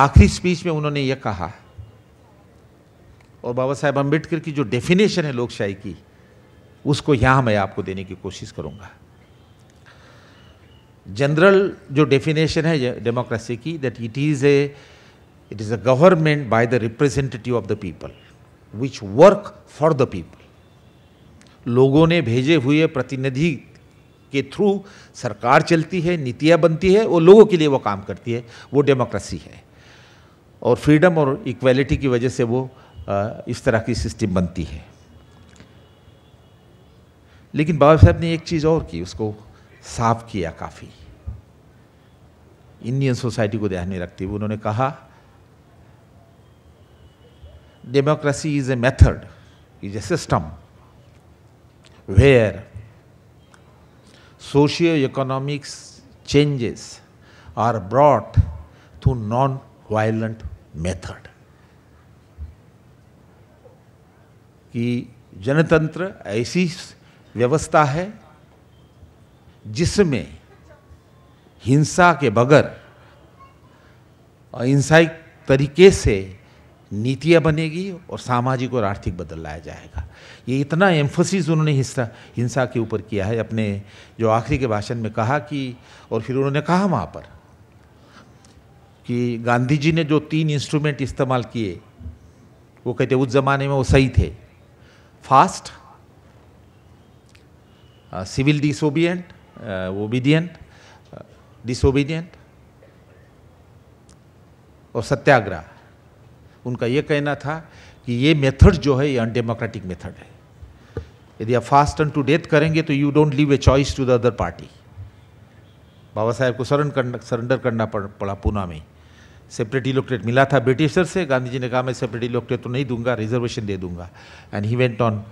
आखिरी स्पीच में उन्होंने ये कहा और बाबा साहेब अम्बेडकर की जो डेफिनेशन है लोकशाही की उसको यहाँ मैं आपको देने की कोशिश करूँगा जनरल जो डेफिनेशन है डेमोक्रेसी की that it is a it is a government by the representative of the people which work for the people लोगों ने भेजे हुए प्रतिनिधि के थ्रू सरकार चलती है नीतियाँ बनती है वो लोगों के लिए वो काम करती है वो डेमोक्रेसी है और फ्रीडम और इक्वलिटी की वजह से वो इस तरह की सिस्टम बनती है लेकिन बाबा साहब ने एक चीज़ और की उसको साफ किया काफ़ी इंडियन सोसाइटी को ध्यान में रखते हुए उन्होंने कहा democracy is a method is a system where socio economics changes are brought through non violent method कि जनतंत्र ऐसी व्यवस्था है जिसमें हिंसा के बगैर अहिंसाई तरीके से नीतियाँ बनेगी और सामाजिक और आर्थिक बदल लाया जाएगा ये इतना एम्फोसिस उन्होंने हिंसा हिंसा के ऊपर किया है अपने जो आखिरी के भाषण में कहा कि और फिर उन्होंने कहा वहाँ पर कि गांधी जी ने जो तीन इंस्ट्रूमेंट इस्तेमाल किए वो कहते उस ज़माने में वो सही थे fast civil disobedient uh, obedient, uh, disobedient और सत्याग्रह उनका ये कहना था कि ये मेथड जो है ये अनडेमोक्रेटिक मेथड है यदि आप फास्ट एंड टू डेथ करेंगे तो you don't leave a choice to the other party Baba Saheb को सरेंडर करना सरेंडर करना पड़ा पूना में सेपरेट इलेक्ट्रेट मिला था ब्रिटिशर से गांधी जी ने कहा मैं सेपरेट इलेक्ट्रेट तो नहीं दूंगा रिजर्वेशन दे दूंगा and he went on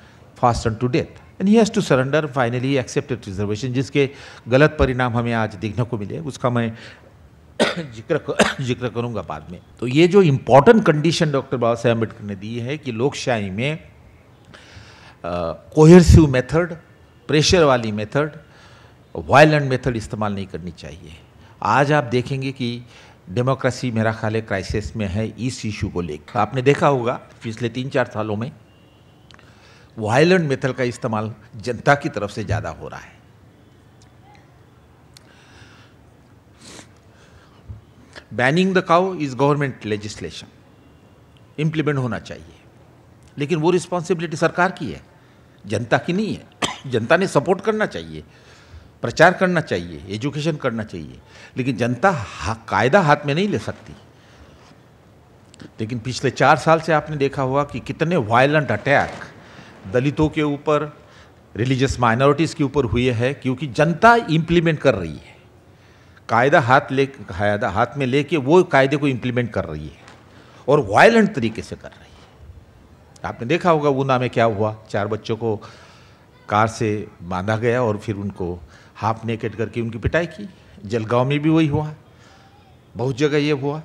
fasting to death and he has to surrender finally accepted reservation जिसके गलत परिणाम हमें आज देखने को मिले उसका मैं (coughs) जिक्र (coughs) जिक्र करूंगा बाद में तो ये जो important condition doctor Baba Saheb Ambedkar ने दी है कि लोकशाही में कोहरसिव मेथड प्रेशर वाली मेथड वायलेंट मेथड इस्तेमाल नहीं करनी चाहिए आज आप देखेंगे कि डेमोक्रेसी मेरा ख्याल क्राइसिस में है इस इशू को लेकर आपने देखा होगा पिछले तीन चार सालों में वायलेंट मेथड का इस्तेमाल जनता की तरफ से ज़्यादा हो रहा है banning the cow is government legislation implement होना चाहिए लेकिन वो रिस्पॉन्सिबिलिटी सरकार की है जनता की नहीं है जनता ने सपोर्ट करना चाहिए प्रचार करना चाहिए एजुकेशन करना चाहिए लेकिन जनता हा, कायदा हाथ में नहीं ले सकती लेकिन पिछले चार साल से आपने देखा होगा कि कितने वायलेंट अटैक दलितों के ऊपर रिलीजियस माइनॉरिटीज़ के ऊपर हुई है क्योंकि जनता इम्प्लीमेंट कर रही है कायदा हाथ ले कायदा हाथ में लेके वो कायदे को इम्प्लीमेंट कर रही है और वायलेंट तरीके से कर रही है आपने देखा होगा ऊना में क्या हुआ चार बच्चों को कार से बांधा गया और फिर उनको हाफ नेकेट करके उनकी पिटाई की जलगांव में भी वही हुआ बहुत जगह ये हुआ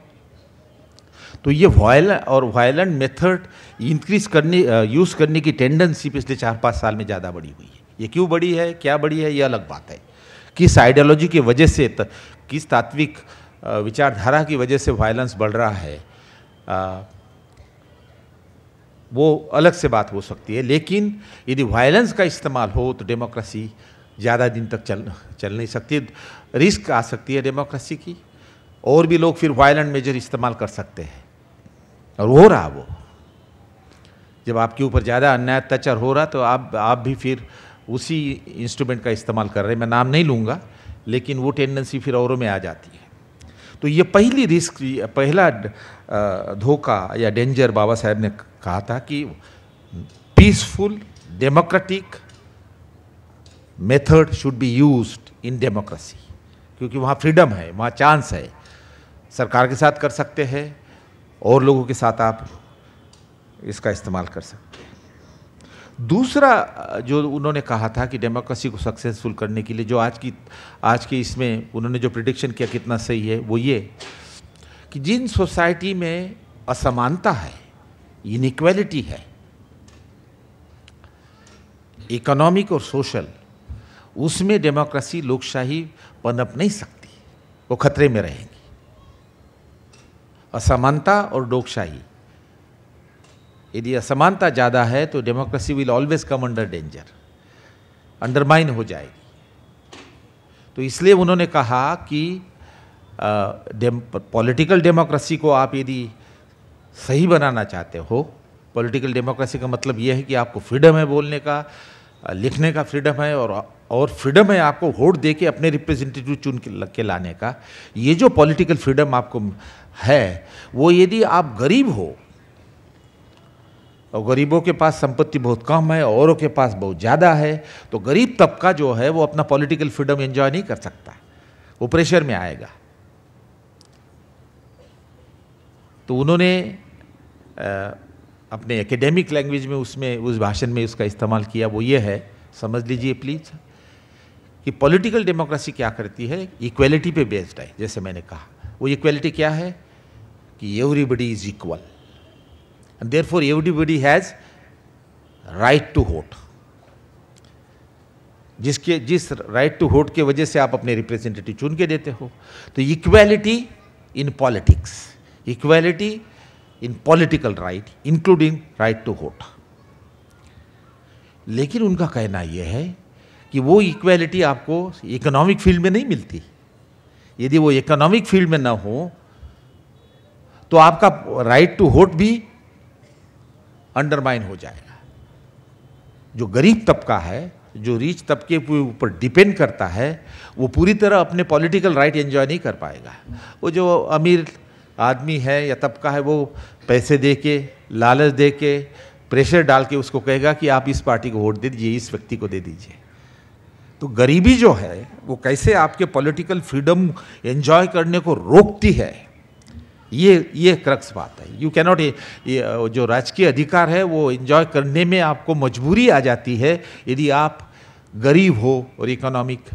तो ये वायल और वायलेंट मेथड इंक्रीज करने यूज़ करने की टेंडेंसी पिछले चार पाँच साल में ज़्यादा बढ़ी हुई है ये क्यों बढ़ी है क्या बढ़ी है ये अलग बात है किस आइडियोलॉजी की वजह से त, किस तात्विक विचारधारा की वजह से वायलेंस बढ़ रहा है आ, वो अलग से बात हो सकती है लेकिन यदि वायलेंस का इस्तेमाल हो तो डेमोक्रेसी ज़्यादा दिन तक चल चल नहीं सकती रिस्क आ सकती है डेमोक्रेसी की और भी लोग फिर वायलेंट मेजर इस्तेमाल कर सकते हैं और हो रहा वो जब आपके ऊपर ज़्यादा अन्याय अत्याचार हो रहा तो आप आप भी फिर उसी इंस्ट्रूमेंट का इस्तेमाल कर रहे हैं मैं नाम नहीं लूँगा लेकिन वो टेंडेंसी फिर औरों में आ जाती है तो ये पहली रिस्क पहला धोखा या डेंजर बाबा साहेब ने कहा था कि peaceful democratic method should be use in democracy क्योंकि वहाँ फ्रीडम है वहाँ चांस है सरकार के साथ कर सकते हैं और लोगों के साथ आप इसका इस्तेमाल कर सकते हैं दूसरा जो उन्होंने कहा था कि डेमोक्रेसी को सक्सेसफुल करने के लिए जो आज की आज की इसमें उन्होंने जो प्रिडिक्शन किया कितना सही है वो ये कि जिन सोसाइटी में असमानता है इनक्वेलिटी है इकोनॉमिक और सोशल उसमें डेमोक्रेसी लोकशाही पनप नहीं सकती वो खतरे में रहेंगी असमानता और डोकशाही यदि असमानता ज़्यादा है तो democracy will always come under danger undermine हो जाएगी तो इसलिए उन्होंने कहा कि पॉलिटिकल डेमोक्रेसी को आप यदि सही बनाना चाहते हो पॉलिटिकल डेमोक्रेसी का मतलब यह है कि आपको फ्रीडम है बोलने का लिखने का फ्रीडम है और और फ्रीडम है आपको वोट दे के अपने रिप्रेजेंटेटिव चुन के लाने का ये जो पॉलिटिकल फ्रीडम आपको है वो यदि आप गरीब हो और गरीबों के पास संपत्ति बहुत कम है औरों के पास बहुत ज़्यादा है तो गरीब तबका जो है वो अपना पॉलिटिकल फ्रीडम एंजॉय नहीं कर सकता वो प्रेशर में आएगा तो उन्होंने अपने एकेडेमिक लैंग्वेज में उसमें उस भाषण में उसका इस्तेमाल किया वो ये है समझ लीजिए प्लीज़ कि पॉलिटिकल डेमोक्रेसी क्या करती है इक्वलिटी पे बेस्ड है जैसे मैंने कहा वो इक्वलिटी क्या है कि is equal and there for everybody has right to vote जिसके जिस राइट टू वोट के वजह से आप अपने रिप्रेजेंटेटिव चुन के देते हो तो equality in politics equality in political right including right to vote लेकिन उनका कहना यह है कि वो इक्वेलिटी आपको इकोनॉमिक फील्ड में नहीं मिलती यदि वो इकोनॉमिक फील्ड में ना हो तो आपका राइट टू वोट भी अंडरमाइन हो जाएगा जो गरीब तबका है जो रीच तबके के ऊपर डिपेंड करता है वो पूरी तरह अपने पॉलिटिकल राइट एंजॉय नहीं कर पाएगा वो जो अमीर आदमी है या तबका है वो पैसे दे के लालच दे के प्रेशर डाल के उसको कहेगा कि आप इस पार्टी को वोट दे दीजिए इस व्यक्ति को दे दीजिए तो गरीबी जो है वो कैसे आपके पॉलिटिकल फ्रीडम एंजॉय करने को रोकती है ये ये क्रक्स बात है यू कैनॉट जो राजकीय अधिकार है वो इन्जॉय करने में आपको मजबूरी आ जाती है यदि आप गरीब हो और इकोनॉमिक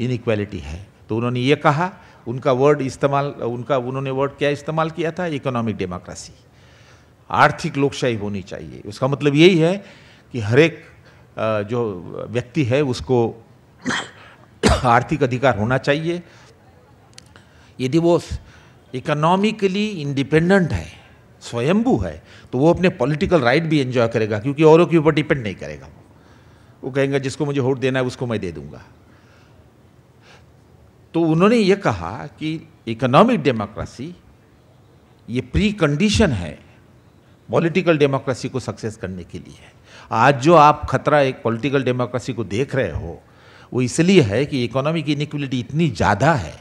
इनक्वालिटी है तो उन्होंने ये कहा उनका वर्ड इस्तेमाल उनका उन्होंने वर्ड क्या इस्तेमाल किया था इकोनॉमिक डेमोक्रेसी आर्थिक लोकशाही होनी चाहिए उसका मतलब यही है कि हर एक जो व्यक्ति है उसको आर्थिक अधिकार होना चाहिए यदि वो इकोनॉमिकली इंडिपेंडेंट है स्वयंभू है तो वो अपने पॉलिटिकल राइट भी एंजॉय करेगा क्योंकि औरों के ऊपर डिपेंड नहीं करेगा वो वो कहेंगे जिसको मुझे वोट देना है उसको मैं दे दूंगा तो उन्होंने ये कहा कि इकोनॉमिक डेमोक्रेसी ये प्री कंडीशन है पॉलिटिकल डेमोक्रेसी को सक्सेस करने के लिए आज जो आप खतरा एक पॉलिटिकल डेमोक्रेसी को देख रहे हो वो इसलिए है कि इकोनॉमिक इनिक्वलिटी इतनी ज़्यादा है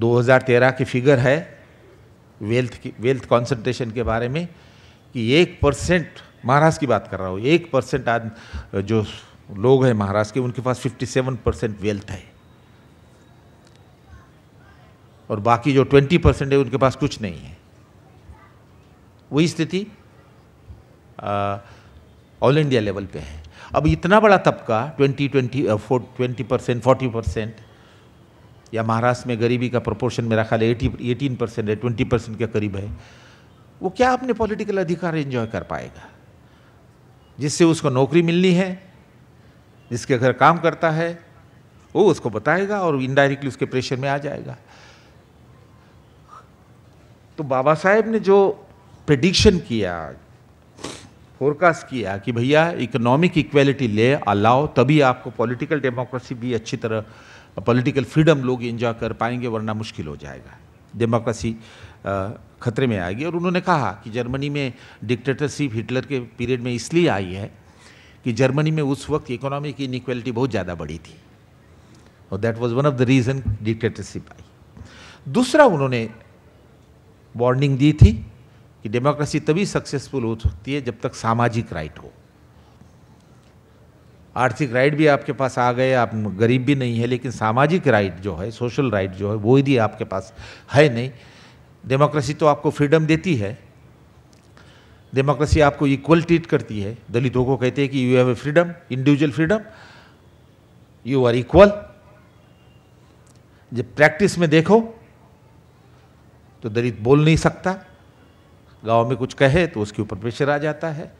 2013 की फिगर है वेल्थ की वेल्थ कॉन्सेंट्रेशन के बारे में कि एक परसेंट महाराष्ट्र की बात कर रहा हूँ एक परसेंट आज जो लोग हैं महाराष्ट्र के उनके पास 57 परसेंट वेल्थ है और बाकी जो 20 परसेंट है उनके पास कुछ नहीं है वही स्थिति ऑल इंडिया लेवल पे है अब इतना बड़ा तबका 20 20 four twenty percent forty percent या महाराष्ट्र में गरीबी का प्रोपोर्शन मेरा ख्याल एटी एटीन परसेंट है ट्वेंटी परसेंट के करीब है वो क्या अपने पॉलिटिकल अधिकार एंजॉय कर पाएगा जिससे उसको नौकरी मिलनी है जिसके घर काम करता है वो उसको बताएगा और इनडायरेक्टली उसके प्रेशर में आ जाएगा तो बाबा साहेब ने जो प्रडिक्शन किया फोरकास्ट किया कि भैया इकोनॉमिक इक्वेलिटी ले अलाओ तभी आपको पॉलिटिकल डेमोक्रेसी भी अच्छी तरह पॉलिटिकल फ्रीडम लोग इंजॉय कर पाएंगे वरना मुश्किल हो जाएगा डेमोक्रेसी खतरे में आएगी और उन्होंने कहा कि जर्मनी में डिक्टेटरशिप हिटलर के पीरियड में इसलिए आई है कि जर्मनी में उस वक्त इकोनॉमिक इनक्वलिटी बहुत ज़्यादा बढ़ी थी और that was one of the reason dictatorship आई दूसरा उन्होंने वार्निंग दी थी कि डेमोक्रेसी तभी सक्सेसफुल हो सकती है जब तक सामाजिक राइट हो आर्थिक राइट भी आपके पास आ गए आप गरीब भी नहीं है लेकिन सामाजिक राइट जो है सोशल राइट जो है वो यदि आपके पास है नहीं डेमोक्रेसी तो आपको फ्रीडम देती है डेमोक्रेसी आपको इक्वल ट्रीट करती है दलितों को कहते हैं कि you have a freedom individual freedom you are equal जब प्रैक्टिस में देखो तो दलित बोल नहीं सकता गांव में कुछ कहे तो उसके ऊपर प्रेशर आ जाता है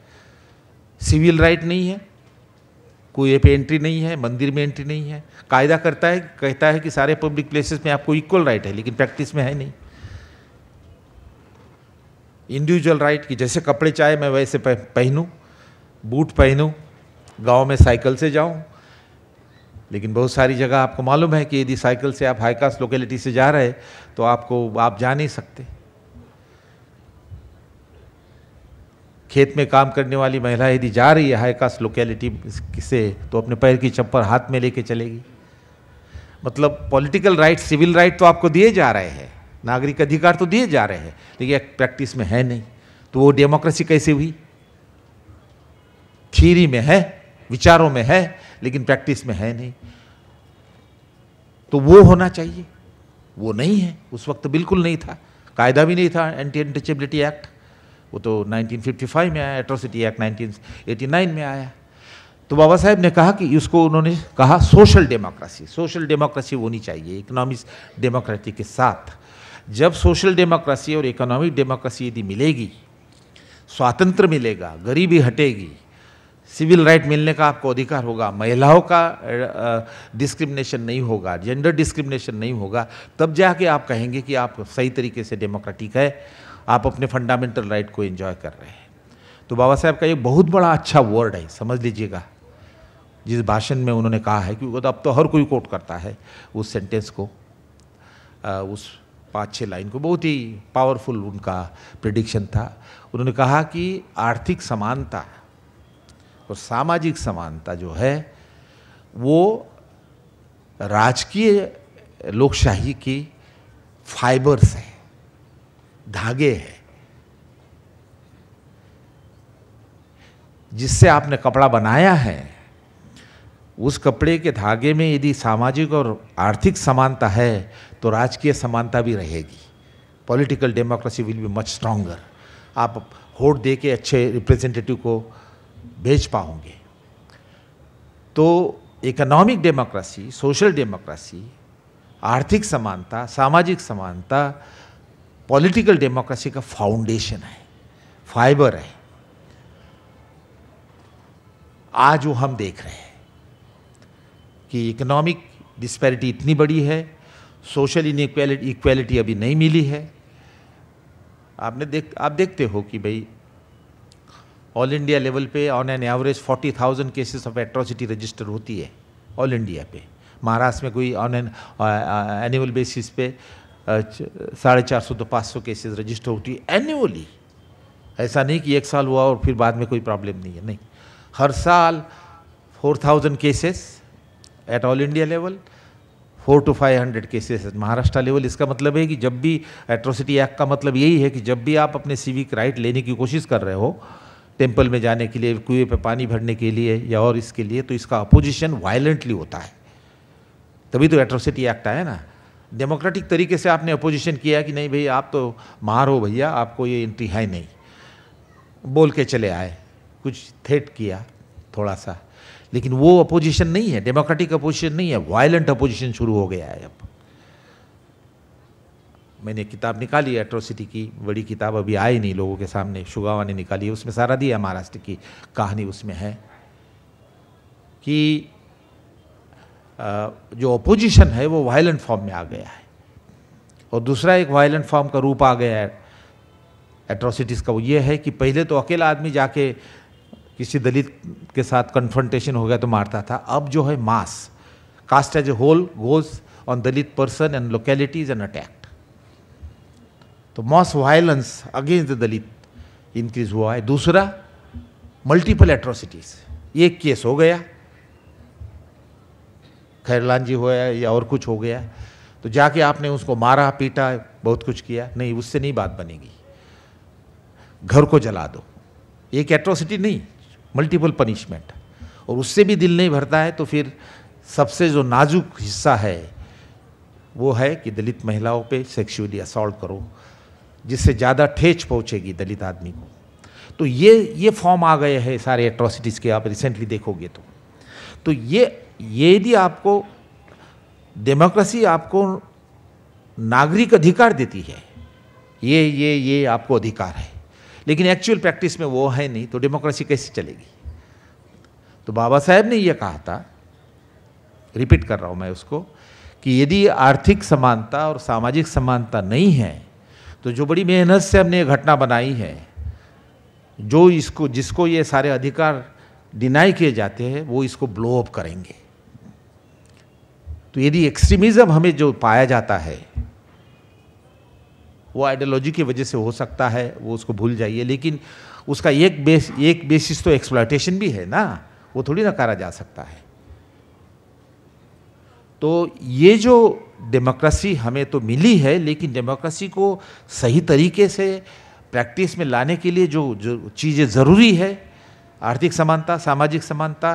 सिविल राइट नहीं है कोई पे एंट्री नहीं है मंदिर में एंट्री नहीं है कायदा करता है कहता है कि सारे पब्लिक प्लेसेस में आपको इक्वल राइट है लेकिन प्रैक्टिस में है नहीं इंडिविजुअल राइट कि जैसे कपड़े चाहे मैं वैसे पहनूं बूट पहनूं गांव में साइकिल से जाऊं लेकिन बहुत सारी जगह आपको मालूम है कि यदि साइकिल से आप हाई कास्ट लोकेलिटी से जा रहे तो आपको आप जा नहीं सकते खेत में काम करने वाली महिला यदि जा रही है कास्ट लोकेलिटी से तो अपने पैर की चप्पल हाथ में लेके चलेगी मतलब पॉलिटिकल राइट सिविल राइट तो आपको दिए जा रहे हैं नागरिक अधिकार तो दिए जा रहे हैं लेकिन प्रैक्टिस में है नहीं तो वो डेमोक्रेसी कैसे हुई थीरी में है विचारों में है लेकिन प्रैक्टिस में है नहीं तो वो होना चाहिए वो नहीं है उस वक्त बिल्कुल नहीं था कायदा भी नहीं था एंटी एंटचेबिलिटी एक्ट वो तो 1955 में आया एट्रोसिटी एक्ट 1989 में आया तो बाबा साहेब ने कहा कि इसको उन्होंने कहा सोशल डेमोक्रेसी सोशल डेमोक्रेसी होनी चाहिए इकोनॉमिक डेमोक्रेसी के साथ जब सोशल डेमोक्रेसी और इकोनॉमिक डेमोक्रेसी यदि मिलेगी स्वातंत्र मिलेगा गरीबी हटेगी सिविल राइट मिलने का आपको अधिकार होगा महिलाओं का डिस्क्रिमिनेशन नहीं होगा जेंडर डिस्क्रिमिनेशन नहीं होगा तब जाके आप कहेंगे कि आप सही तरीके से डेमोक्रेटिक है आप अपने फंडामेंटल राइट को एंजॉय कर रहे हैं तो बाबा साहब का ये बहुत बड़ा अच्छा वर्ड है समझ लीजिएगा जिस भाषण में उन्होंने कहा है क्योंकि तो अब तो हर कोई कोट करता है उस सेंटेंस को उस पाँच छः लाइन को बहुत ही पावरफुल उनका प्रिडिक्शन था उन्होंने कहा कि आर्थिक समानता और सामाजिक समानता जो है वो राजकीय लोकशाही की फाइबर्स है धागे हैं जिससे आपने कपड़ा बनाया है उस कपड़े के धागे में यदि सामाजिक और आर्थिक समानता है तो राजकीय समानता भी रहेगी political democracy will be much stronger आप वोट दे के अच्छे रिप्रेजेंटेटिव को भेज पाओगे तो इकोनॉमिक डेमोक्रेसी सोशल डेमोक्रेसी आर्थिक समानता सामाजिक समानता पॉलिटिकल डेमोक्रेसी का फाउंडेशन है फाइबर है आज वो हम देख रहे हैं कि इकोनॉमिक डिस्पैरिटी इतनी बड़ी है सोशल इन इक्वेलिटी अभी नहीं मिली है आपने देख आप देखते हो कि भाई ऑल इंडिया लेवल पे on an average 40,000 cases of atrocity register होती है ऑल इंडिया पे महाराष्ट्र में कोई ऑन एन एनुअल बेसिस पे साढ़े चार सौ तो पाँच सौ केसेज रजिस्टर होती है एनुअली ऐसा नहीं कि एक साल हुआ और फिर बाद में कोई प्रॉब्लम नहीं है नहीं हर साल four thousand cases at all India level four two five hundred cases Maharashtra level इसका मतलब है कि जब भी एट्रोसिटी एक्ट का मतलब यही है कि जब भी आप अपने सिविक राइट लेने की कोशिश कर रहे हो टेम्पल में जाने के लिए कुएं पे पानी भरने के लिए या और इसके लिए तो इसका अपोजिशन वायलेंटली होता है तभी तो एट्रोसिटी एक्ट आया ना डेमोक्रेटिक तरीके से आपने अपोजिशन किया कि नहीं भाई आप तो मार हो भैया आपको ये एंट्री है नहीं बोल के चले आए कुछ थेट किया थोड़ा सा लेकिन वो अपोजिशन नहीं है डेमोक्रेटिक अपोजिशन नहीं है वायलेंट अपोजिशन शुरू हो गया है अब मैंने किताब निकाली एट्रोसिटी की बड़ी किताब अभी आई नहीं लोगों के सामने शुगावा ने निकाली उसमें सारा दिया महाराष्ट्र की कहानी उसमें है कि जो अपोजिशन है वो वायलेंट फॉर्म में आ गया है और दूसरा एक वायलेंट फॉर्म का रूप आ गया है एट्रोसिटीज़ का वो ये है कि पहले तो अकेला आदमी जाके किसी दलित के साथ कन्फ्रंटेशन हो गया तो मारता था अब जो है mass caste as a whole goes on Dalit person and localities and attacked तो mass violence against the Dalit increase हुआ है दूसरा मल्टीपल एट्रोसिटीज़ एक केस हो गया खैरलान जी होया या और कुछ हो गया तो जाके आपने उसको मारा पीटा बहुत कुछ किया नहीं उससे नहीं बात बनेगी घर को जला दो एक एट्रोसिटी नहीं मल्टीपल पनिशमेंट और उससे भी दिल नहीं भरता है तो फिर सबसे जो नाजुक हिस्सा है वो है कि दलित महिलाओं पे सेक्सुअली असॉल्ट करो जिससे ज़्यादा ठेच पहुँचेगी दलित आदमी को तो ये ये फॉर्म आ गए हैं सारे एट्रोसिटीज़ के आप रिसेंटली देखोगे तो तो ये ये यदि आपको डेमोक्रेसी आपको नागरिक अधिकार देती है ये ये ये आपको अधिकार है लेकिन एक्चुअल प्रैक्टिस में वो है नहीं तो डेमोक्रेसी कैसे चलेगी तो बाबा साहेब ने यह कहा था रिपीट कर रहा हूँ मैं उसको कि यदि आर्थिक समानता और सामाजिक समानता नहीं है तो जो बड़ी मेहनत से हमने ये घटना बनाई है जो इसको जिसको ये सारे अधिकार डिनाई किए जाते हैं वो इसको ब्लो अप करेंगे तो यदि एक्सट्रीमिज्म हमें जो पाया जाता है वो आइडियोलॉजी की वजह से हो सकता है वो उसको भूल जाइए लेकिन उसका एक बेस एक बेसिस तो एक्सप्लाइटेशन भी है ना वो थोड़ी ना करा जा सकता है तो ये जो डेमोक्रेसी हमें तो मिली है लेकिन डेमोक्रेसी को सही तरीके से प्रैक्टिस में लाने के लिए जो जो चीज़ें ज़रूरी है आर्थिक समानता सामाजिक समानता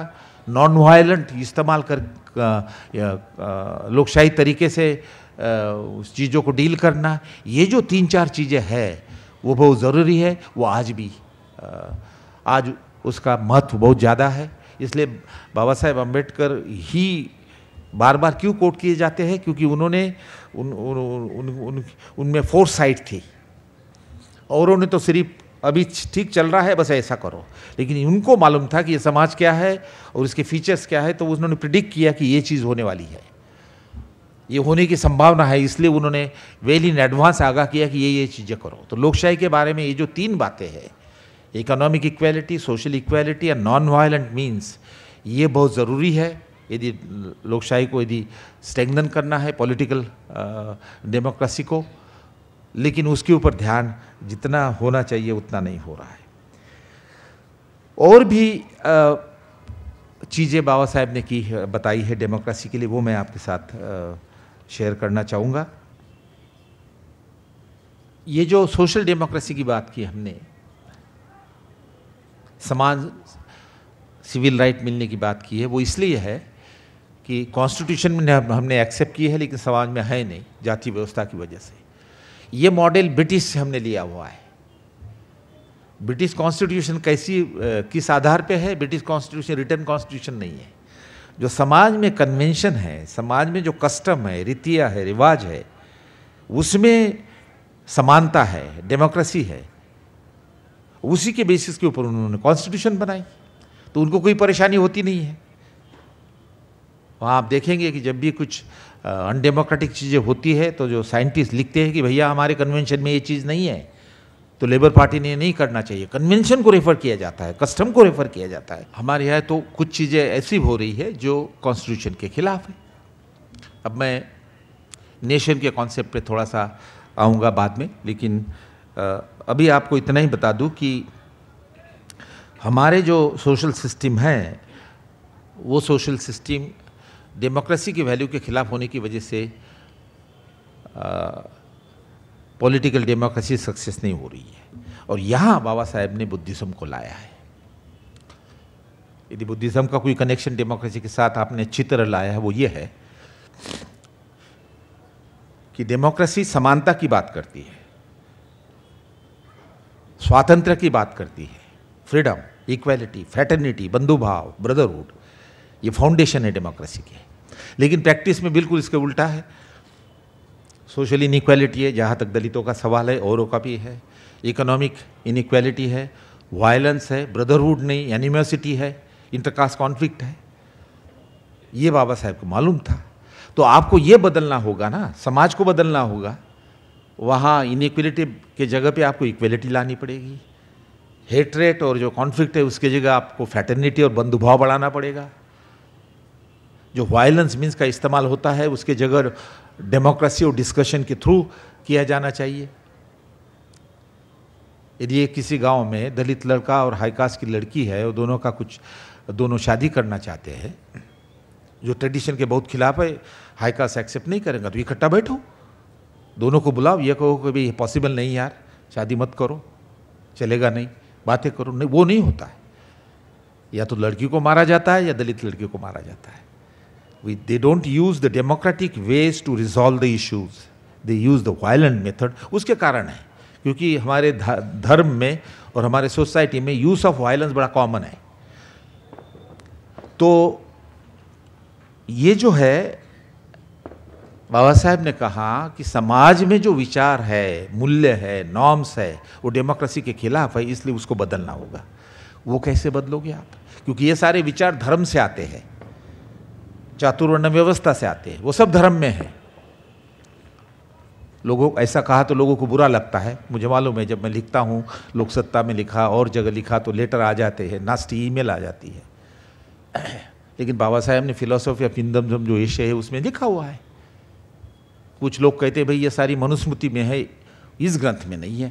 नॉन वायलेंट इस्तेमाल कर लोकशाही तरीके से उस चीज़ों को डील करना ये जो तीन चार चीज़ें हैं वो बहुत ज़रूरी है वो आज भी आज उसका महत्व बहुत ज़्यादा है इसलिए बाबा साहेब अम्बेडकर ही बार बार क्यों कोट किए जाते हैं क्योंकि उन्होंने उन उनमें उन उनमें उन, उन, उन फोर साइट थी और उन्होंने तो सिर्फ अभी ठीक चल रहा है बस ऐसा करो लेकिन उनको मालूम था कि ये समाज क्या है और इसके फीचर्स क्या है तो उन्होंने प्रिडिक्ट किया कि ये चीज़ होने वाली है ये होने की संभावना है इसलिए उन्होंने वेल इन एडवांस आगाह किया कि ये ये चीज़ें करो तो लोकशाही के बारे में ये जो तीन बातें हैं इकोनॉमिक इक्वालिटी सोशल इक्वालिटी या नॉन वायलेंट मीन्स ये बहुत ज़रूरी है यदि लोकशाही को यदि स्ट्रेंगन करना है पॉलिटिकल डेमोक्रेसी को लेकिन उसके ऊपर ध्यान जितना होना चाहिए उतना नहीं हो रहा है और भी चीज़ें बाबा साहेब ने की बताई है डेमोक्रेसी के लिए वो मैं आपके साथ शेयर करना चाहूँगा ये जो सोशल डेमोक्रेसी की बात की हमने समान सिविल राइट मिलने की बात की है वो इसलिए है कि कॉन्स्टिट्यूशन में हमने एक्सेप्ट की है लेकिन समाज में है नहीं जाति व्यवस्था की वजह से ये मॉडल ब्रिटिश से हमने लिया हुआ है ब्रिटिश कॉन्स्टिट्यूशन कैसी किस आधार पे है ब्रिटिश कॉन्स्टिट्यूशन रिटर्न कॉन्स्टिट्यूशन नहीं है जो समाज में कन्वेंशन है समाज में जो कस्टम है रीतिया है रिवाज है उसमें समानता है डेमोक्रेसी है उसी के बेसिस के ऊपर उन्होंने कॉन्स्टिट्यूशन बनाई तो उनको कोई परेशानी होती नहीं है वहाँ आप देखेंगे कि जब भी कुछ अनडेमोक्रेटिक चीज़ें होती है तो जो साइंटिस्ट लिखते हैं कि भैया हमारे कन्वेंशन में ये चीज़ नहीं है तो लेबर पार्टी ने नहीं करना चाहिए कन्वेंशन को रेफर किया जाता है कस्टम को रेफर किया जाता है हमारे यहाँ तो कुछ चीज़ें ऐसी हो रही है जो कॉन्स्टिट्यूशन के खिलाफ है अब मैं नेशन के कॉन्सेप्ट पे थोड़ा सा आऊँगा बाद में लेकिन अभी आपको इतना ही बता दूँ कि हमारे जो सोशल सिस्टम हैं वो सोशल सिस्टम डेमोक्रेसी की वैल्यू के खिलाफ होने की वजह से पॉलिटिकल डेमोक्रेसी सक्सेस नहीं हो रही है और यहाँ बाबा साहेब ने बुद्धिज़्म को लाया है यदि बुद्धिज़्म का कोई कनेक्शन डेमोक्रेसी के साथ आपने अच्छी तरह लाया है वो ये है कि डेमोक्रेसी समानता की बात करती है स्वातंत्र की बात करती है फ्रीडम इक्वेलिटी फ्रेटर्निटी बंधुभाव ब्रदरहुड ये फाउंडेशन है डेमोक्रेसी के लेकिन प्रैक्टिस में बिल्कुल इसके उल्टा है सोशल इनक्वालिटी है जहाँ तक दलितों का सवाल है औरों का भी है इकोनॉमिक इनक्वालिटी है वायलेंस है ब्रदरहुड नहीं एनिमोसिटी है इंटरकास्ट कॉन्फ्लिक्ट है ये बाबा साहेब को मालूम था तो आपको ये बदलना होगा ना समाज को बदलना होगा वहाँ इनक्वलिटी के जगह पे आपको इक्वलिटी लानी पड़ेगी हेटरेट और जो कॉन्फ्लिक्ट है उसके जगह आपको फैटर्निटी और बंधुभाव बढ़ाना पड़ेगा जो वायलेंस मीन्स का इस्तेमाल होता है उसके जगह डेमोक्रेसी और डिस्कशन के थ्रू किया जाना चाहिए यदि किसी गांव में दलित लड़का और हाईकास्ट की लड़की है और दोनों का कुछ दोनों शादी करना चाहते हैं जो ट्रेडिशन के बहुत खिलाफ है हाईकास्ट एक्सेप्ट नहीं करेगा तो इकट्ठा बैठो दोनों को बुलाओ ये कहो कि भाई पॉसिबल नहीं यार शादी मत करो चलेगा नहीं बातें करो नहीं वो नहीं होता है या तो लड़की को मारा जाता है या दलित लड़की को मारा जाता है We, they don't use the democratic ways to resolve the issues. They use the violent method. उसके कारण है क्योंकि हमारे धर्म में और हमारे सोसाइटी में यूज़ ऑफ वायलेंस बड़ा कॉमन है तो ये जो है बाबा साहेब ने कहा कि समाज में जो विचार है मूल्य है नॉर्म्स है वो डेमोक्रेसी के खिलाफ है इसलिए उसको बदलना होगा वो कैसे बदलोगे आप क्योंकि ये सारे विचार धर्म से आते हैं चातुर्वर्ण व्यवस्था से आते हैं वो सब धर्म में है लोगों को ऐसा कहा तो लोगों को बुरा लगता है मुझे मालूम है जब मैं लिखता हूँ लोकसत्ता में लिखा और जगह लिखा तो लेटर आ जाते हैं नास्टी ईमेल आ जाती है (clears throat) लेकिन बाबा साहेब ने फिलोसॉफी ऑफ हिंदम जो विषय है उसमें लिखा हुआ है कुछ लोग कहते हैं भाई ये सारी मनुस्मृति में है इस ग्रंथ में नहीं है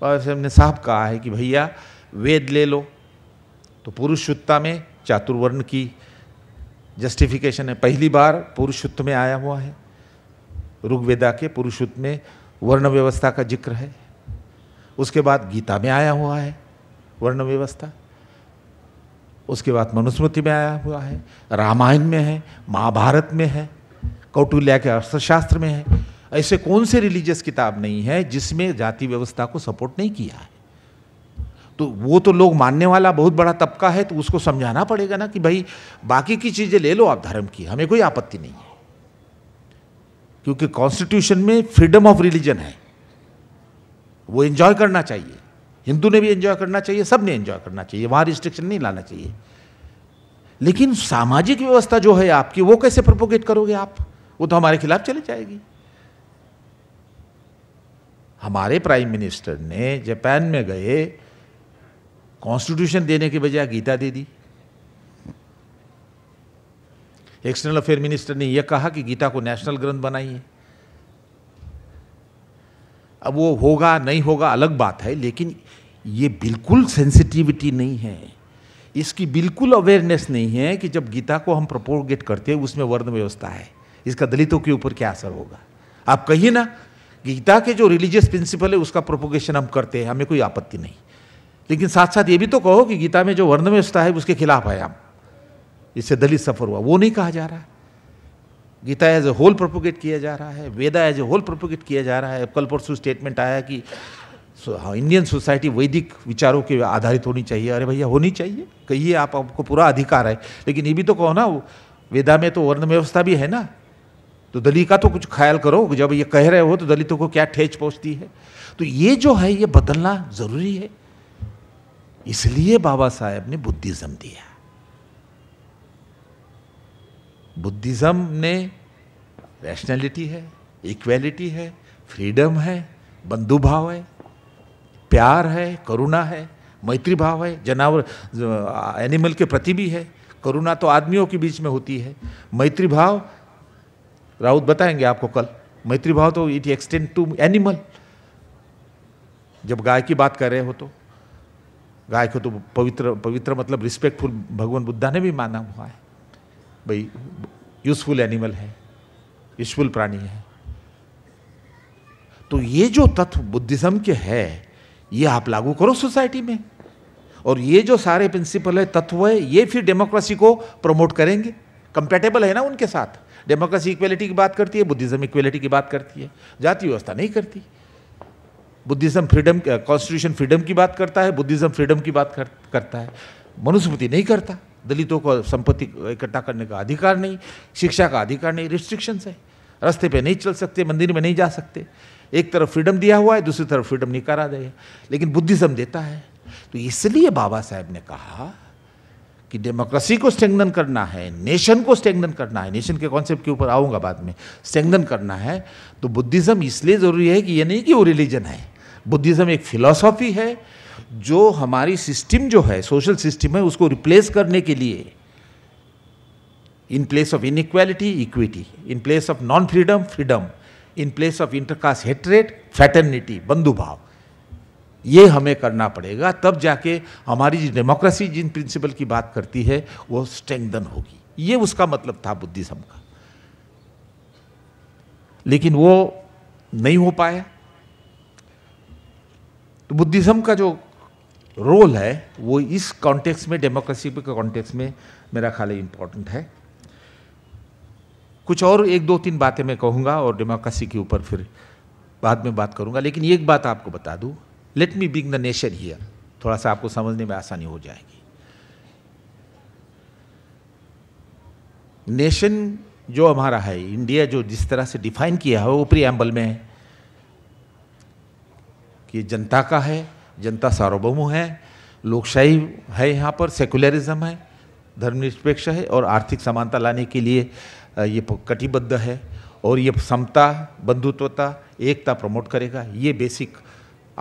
बाबा साहेब ने साफ कहा है कि भैया वेद ले लो तो पुरुष में चातुर्वर्ण की जस्टिफिकेशन है पहली बार पुरुषोत्त में आया हुआ है ऋग्वेदा के पुरुषोत्त में वर्ण व्यवस्था का जिक्र है उसके बाद गीता में आया हुआ है वर्ण व्यवस्था उसके बाद मनुस्मृति में आया हुआ है रामायण में है महाभारत में है कौटुल्या के अर्थशास्त्र में है ऐसे कौन से रिलीजियस किताब नहीं है जिसमें जाति व्यवस्था को सपोर्ट नहीं किया है तो वो तो लोग मानने वाला बहुत बड़ा तबका है तो उसको समझाना पड़ेगा ना कि भाई बाकी की चीज़ें ले लो आप धर्म की हमें कोई आपत्ति नहीं है क्योंकि कॉन्स्टिट्यूशन में फ्रीडम ऑफ रिलीजन है वो एंजॉय करना चाहिए हिंदू ने भी एंजॉय करना चाहिए सब ने एंजॉय करना चाहिए वहाँ रिस्ट्रिक्शन नहीं लाना चाहिए लेकिन सामाजिक व्यवस्था जो है आपकी वो कैसे प्रपोगेट करोगे आप वो तो हमारे खिलाफ चली जाएगी हमारे प्राइम मिनिस्टर ने जापान में गए कॉन्स्टिट्यूशन देने के बजाय गीता दे दी एक्सटर्नल अफेयर मिनिस्टर ने यह कहा कि गीता को नेशनल ग्रंथ बनाइए अब वो होगा नहीं होगा अलग बात है लेकिन ये बिल्कुल सेंसिटिविटी नहीं है इसकी बिल्कुल अवेयरनेस नहीं है कि जब गीता को हम प्रपोगेट करते हैं उसमें वर्ण व्यवस्था है इसका दलितों के ऊपर क्या असर होगा आप कहिए ना गीता के जो रिलीजियस प्रिंसिपल है उसका प्रोपोगेशन हम करते हैं हमें कोई आपत्ति नहीं लेकिन साथ साथ ये भी तो कहो कि गीता में जो वर्ण व्यवस्था है उसके खिलाफ है हम इससे दलित सफर हुआ वो नहीं कहा जा रहा है Gita as a whole propagate किया जा रहा है Veda as a whole propagate किया जा रहा है कल परसों स्टेटमेंट आया कि इंडियन सोसाइटी हाँ, वैदिक विचारों के आधारित होनी चाहिए अरे भैया होनी चाहिए कहिए आप आपको पूरा अधिकार है लेकिन ये भी तो कहो ना वेदा में तो वर्ण व्यवस्था भी है ना तो दलित का तो कुछ ख्याल करो जब ये कह रहे हो तो दलितों को क्या ठेच पहुँचती है तो ये जो है ये बदलना ज़रूरी है इसलिए बाबा साहेब ने बुद्धिज़्म दिया बुद्धिज़्म ने रैशनैलिटी है इक्वेलिटी है फ्रीडम है बंधु भाव है प्यार है करुणा है मैत्री भाव है जनावर एनिमल के प्रति भी है करुणा तो आदमियों के बीच में होती है मैत्री भाव राउत बताएंगे आपको कल मैत्री भाव तो इट एक्सटेंड टू एनिमल जब गाय की बात कर रहे हो तो गाय को तो पवित्र पवित्र मतलब रिस्पेक्टफुल भगवान बुद्धा ने भी माना हुआ है भाई यूजफुल एनिमल है यूजफुल प्राणी है तो ये जो तत्व बुद्धिज्म के है ये आप लागू करो सोसाइटी में और ये जो सारे प्रिंसिपल है तत्व है ये फिर डेमोक्रेसी को प्रमोट करेंगे कंपेटेबल है ना उनके साथ डेमोक्रेसी इक्वेलिटी की बात करती है बुद्धिज्म इक्वेलिटी की बात करती है जाति व्यवस्था नहीं करती बुद्धिज्म फ्रीडम कॉन्स्टिट्यूशन फ्रीडम की बात करता है बुद्धिज्म फ्रीडम की बात कर, करता है मनुस्मृति नहीं करता दलितों को संपत्ति इकट्ठा करने का अधिकार नहीं शिक्षा का अधिकार नहीं रिस्ट्रिक्शंस है रास्ते पे नहीं चल सकते मंदिर में नहीं जा सकते एक तरफ फ्रीडम दिया हुआ है दूसरी तरफ फ्रीडम करा दे लेकिन बुद्धिज्म देता है तो इसलिए बाबा साहेब ने कहा कि डेमोक्रेसी को स्ट्रेंगन करना है नेशन को स्ट्रेंगन करना है नेशन के कॉन्सेप्ट के ऊपर आऊँगा बाद में स्ट्रेंगन करना है तो बुद्धिज़्म इसलिए ज़रूरी है कि ये नहीं कि वो रिलीजन है बुद्धिज़्म एक फिलॉसफी है जो हमारी सिस्टम जो है सोशल सिस्टम है उसको रिप्लेस करने के लिए in place of inequality equity in place of non freedom freedom in place of intercaste hatred fraternity बंधुभाव ये हमें करना पड़ेगा तब जाके हमारी डेमोक्रेसी जिन प्रिंसिपल की बात करती है वो स्ट्रेंथन होगी ये उसका मतलब था बुद्धिज़्म का लेकिन वो नहीं हो पाया तो बुद्धिज़्म का जो रोल है वो इस कॉन्टेक्स्ट में डेमोक्रेसी के कॉन्टेक्स्ट में मेरा ख्याल इम्पोर्टेंट है कुछ और एक दो तीन बातें मैं कहूँगा और डेमोक्रेसी के ऊपर फिर बाद में बात करूँगा लेकिन एक बात आपको बता दूँ let me bring the nation here थोड़ा सा आपको समझने में आसानी हो जाएगी नेशन जो हमारा है इंडिया जो जिस तरह से डिफाइन किया है वो प्रियम्बल में है कि जनता का है जनता सार्वभौम है लोकशाही है यहाँ पर सेकुलरिज्म है धर्मनिरपेक्ष है और आर्थिक समानता लाने के लिए ये कटिबद्ध है और ये समता बंधुत्वता एकता प्रमोट करेगा ये बेसिक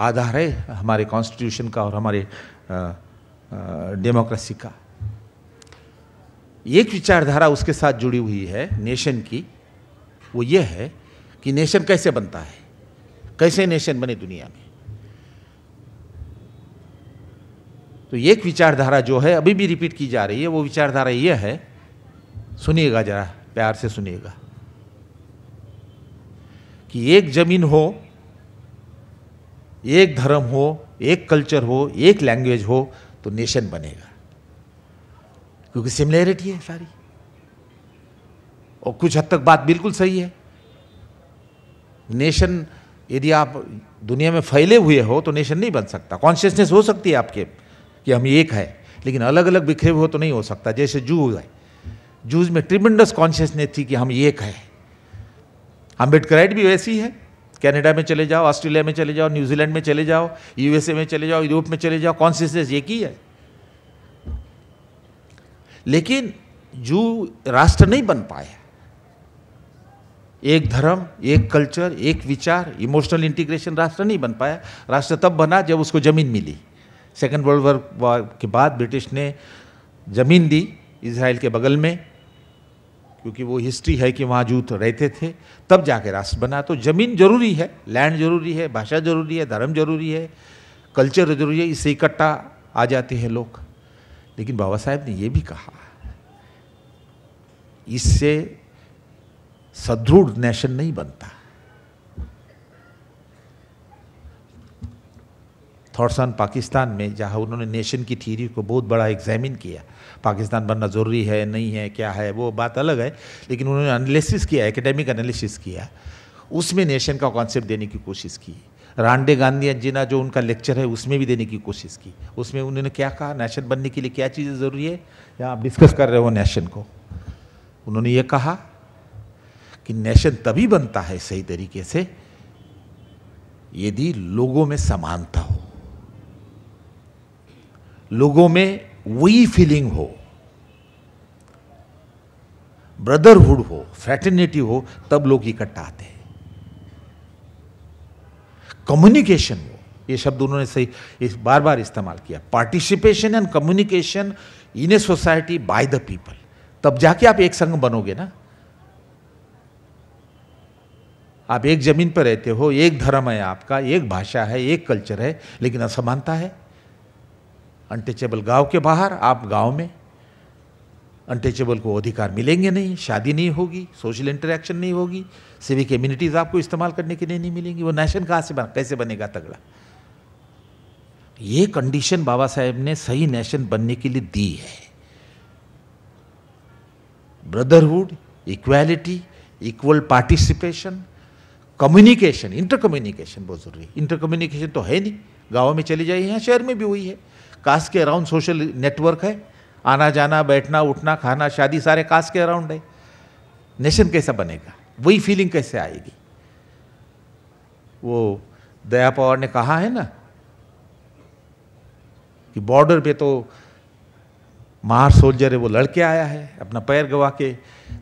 आधार है हमारे कॉन्स्टिट्यूशन का और हमारे डेमोक्रेसी का एक विचारधारा उसके साथ जुड़ी हुई है नेशन की वो ये है कि नेशन कैसे बनता है कैसे नेशन बने दुनिया में तो एक विचारधारा जो है अभी भी रिपीट की जा रही है वो विचारधारा यह है सुनिएगा जरा प्यार से सुनिएगा कि एक जमीन हो एक धर्म हो एक कल्चर हो एक लैंग्वेज हो तो नेशन बनेगा क्योंकि सिमिलैरिटी है सारी और कुछ हद तक बात बिल्कुल सही है नेशन यदि आप दुनिया में फैले हुए हो तो नेशन नहीं बन सकता कॉन्शियसनेस हो सकती है आपके कि हम एक है लेकिन अलग अलग बिखरे हुए तो नहीं हो सकता जैसे जू है जूज में ट्रिमेंडस कॉन्शियसनेस थी कि हम एक है अम्बेडकराइट भी वैसी है कनाडा में चले जाओ ऑस्ट्रेलिया में चले जाओ न्यूजीलैंड में चले जाओ यूएसए में चले जाओ यूरोप में चले जाओ कॉन्शियसनेस एक ही है लेकिन जू राष्ट्र नहीं बन पाया एक धर्म एक कल्चर एक विचार इमोशनल इंटीग्रेशन राष्ट्र नहीं बन पाया राष्ट्र तब बना जब उसको जमीन मिली सेकेंड वर्ल्ड वॉर के बाद ब्रिटिश ने ज़मीन दी इसराइल के बगल में क्योंकि वो हिस्ट्री है कि वहाँ जूत रहते थे तब जाके राष्ट्र बना तो ज़मीन जरूरी है लैंड जरूरी है भाषा जरूरी है धर्म जरूरी है कल्चर जरूरी है इससे इकट्ठा आ जाते हैं लोग लेकिन बाबा साहेब ने ये भी कहा इससे सदृढ़ नेशन नहीं बनता थॉट्स ऑन पाकिस्तान में जहाँ उन्होंने नेशन की थीरी को बहुत बड़ा एग्जामिन किया पाकिस्तान बनना ज़रूरी है नहीं है क्या है वो बात अलग है लेकिन उन्होंने एनालिसिस किया एकेडमिक एनालिसिस किया उसमें नेशन का कॉन्सेप्ट देने की कोशिश की रांडे गांधी जिना जो उनका लेक्चर है उसमें भी देने की कोशिश की उसमें उन्होंने क्या कहा नेशन बनने के लिए क्या चीज़ें ज़रूरी है या आप डिस्कस कर रहे हो नेशन को उन्होंने ये कहा कि नेशन तभी बनता है सही तरीके से यदि लोगों में समानता हो लोगों में वही फीलिंग हो ब्रदरहुड हो फ्रेटर्निटी हो तब लोग इकट्ठा आते हैं कम्युनिकेशन हो ये शब्द उन्होंने सही इस बार बार इस्तेमाल किया participation and communication in a society by the people तब जाके आप एक संघ बनोगे ना आप एक जमीन पर रहते हो एक धर्म है आपका एक भाषा है एक कल्चर है लेकिन असमानता है अनटचेबल गांव के बाहर आप गांव में अनटचेबल को अधिकार मिलेंगे नहीं शादी नहीं होगी सोशल इंटरेक्शन नहीं होगी सिविक इम्यूनिटीज़ आपको इस्तेमाल करने के लिए नहीं मिलेंगी वो नेशन कहाँ से बना कैसे बनेगा तगड़ा ये कंडीशन बाबा साहेब ने सही नेशन बनने के लिए दी है brotherhood equality equal participation communication inter communication बहुत ज़रूरी है इंटर कम्युनिकेशन तो है नहीं गाँव में चली जाइए यहाँ शहर में भी हुई है कास्ट के अराउंड सोशल नेटवर्क है आना जाना बैठना उठना खाना शादी सारे कास्ट के अराउंड है नेशन कैसा बनेगा वही फीलिंग कैसे आएगी वो दया पवार ने कहा है ना कि बॉर्डर पे तो मार सोल्जर है वो लड़के आया है अपना पैर गवा के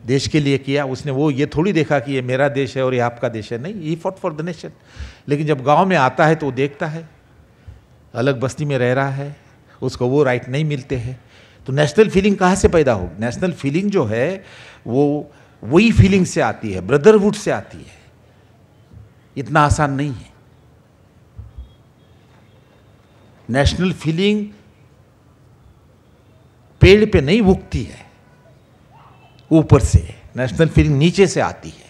देश के लिए किया उसने वो ये थोड़ी देखा कि ये मेरा देश है और ये आपका देश है नहीं he fought for the nation लेकिन जब गांव में आता है तो वो देखता है अलग बस्ती में रह रहा है उसको वो राइट नहीं मिलते हैं तो नेशनल फीलिंग कहाँ से पैदा होगी नेशनल फीलिंग जो है वो वही फीलिंग से आती है ब्रदरहुड से आती है इतना आसान नहीं है नेशनल फीलिंग पेड़ पे नहीं उगती है ऊपर से नेशनल फीलिंग नीचे से आती है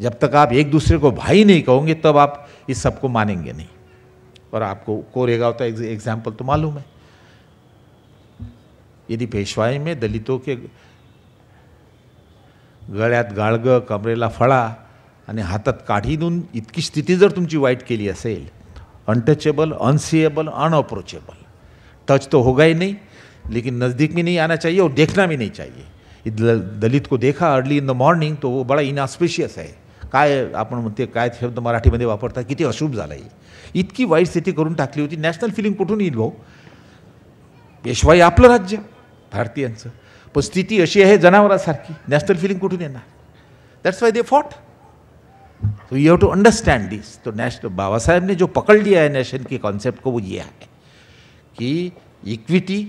जब तक आप एक दूसरे को भाई नहीं कहोगे तब आप इस सबको मानेंगे नहीं और आपको कोरेगांव का एग्जाम्पल तो मालूम है यदि पेशवाई में दलितों के गळ्यात गाळगं कमरेला फड़ा आणि हातात काठी देऊन इतकी स्थिती जर तुमची वाईट केली असेल अनटचेबल अनसीएबल अनअप्रोचेबल टच तो होगा ही नहीं लेकिन नज़दीक में नहीं आना चाहिए और देखना भी नहीं चाहिए दलित को देखा अर्ली इन द मॉर्निंग तो वो बड़ा इनऑस्पिशियस है काय आपण म्हणते काय शब्द मराठीमध्ये वापरता किती अशुभ झाला आहे इतकी वाईट स्थिती करून टाकली होती नॅशनल फिलिंग कुठून येईल भाऊ पेशवाई आपलं राज्य भारतीयांचं पण स्थिती अशी आहे जनावरासारखी नॅशनल फिलिंग कुठून येणार that's why they fought so you have to understand this तो नॅशनल बाबासाहेबने जो पकडली आहे नॅशन की कॉन्सेप्ट को वो ये है की equity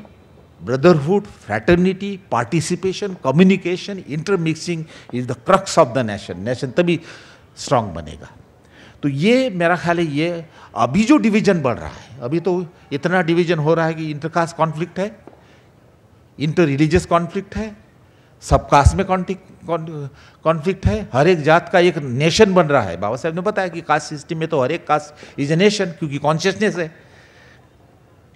brotherhood fraternity participation communication intermixing is the crux of the nation nation तभी स्ट्रांग बनेगा तो ये मेरा ख्याल है ये अभी जो डिवीजन बढ़ रहा है अभी तो इतना डिवीजन हो रहा है कि इंटरकास्ट कॉन्फ्लिक्ट है इंटर रिलीजियस कॉन्फ्लिक्ट है सबकास्ट में कॉन्फ्लिक्ट है हर एक जात का एक नेशन बन रहा है बाबा साहब ने बताया कि कास्ट सिस्टम में तो हर एक कास्ट इज ए नेशन क्योंकि कॉन्शियसनेस है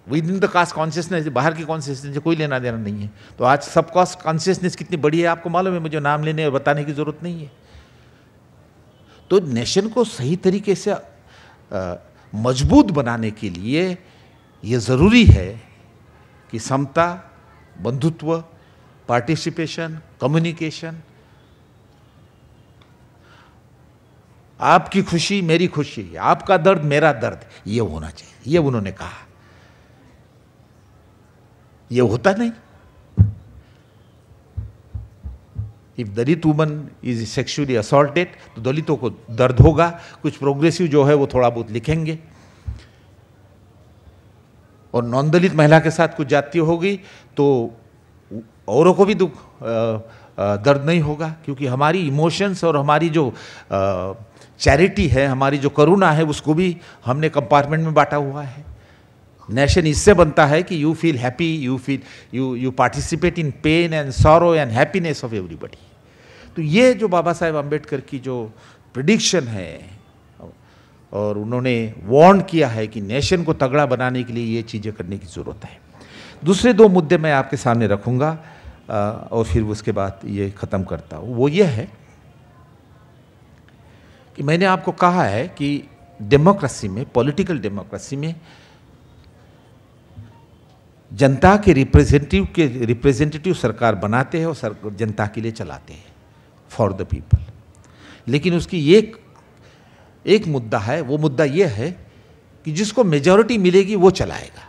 within the caste consciousness बाहर की कॉन्शियसनेस से कोई लेना देना नहीं है तो आज सब कास्ट कॉन्शियसनेस कितनी बड़ी है आपको मालूम है मुझे नाम लेने और बताने की ज़रूरत नहीं है तो नेशन को सही तरीके से मजबूत बनाने के लिए ये ज़रूरी है कि समता बंधुत्व पार्टिसिपेशन कम्युनिकेशन आपकी खुशी मेरी खुशी आपका दर्द मेरा दर्द ये होना चाहिए ये उन्होंने कहा ये होता नहीं if Dalit woman is sexually assaulted तो दलितों को दर्द होगा कुछ प्रोग्रेसिव जो है वो थोड़ा बहुत लिखेंगे और नॉन दलित महिला के साथ कुछ जाति होगी तो औरों को भी दुख दर्द नहीं होगा क्योंकि हमारी इमोशंस और हमारी जो चैरिटी है हमारी जो करुणा है उसको भी हमने कंपार्टमेंट में बांटा हुआ है नेशन इससे बनता है कि you feel happy you feel you you participate in pain and sorrow and happiness of everybody तो ये जो बाबा साहेब अम्बेडकर की जो प्रडिक्शन है और उन्होंने वार्न किया है कि नेशन को तगड़ा बनाने के लिए ये चीज़ें करने की ज़रूरत है दूसरे दो मुद्दे मैं आपके सामने रखूँगा और फिर उसके बाद ये ख़त्म करता हूँ वो ये है कि मैंने आपको कहा है कि डेमोक्रेसी में पॉलिटिकल डेमोक्रेसी में जनता के रिप्रेजेंटेटिव के रिप्रेजेंटेटिव सरकार बनाते हैं और सर, जनता के लिए चलाते हैं फॉर द पीपल लेकिन उसकी एक एक मुद्दा है वो मुद्दा ये है कि जिसको मेजॉरिटी मिलेगी वो चलाएगा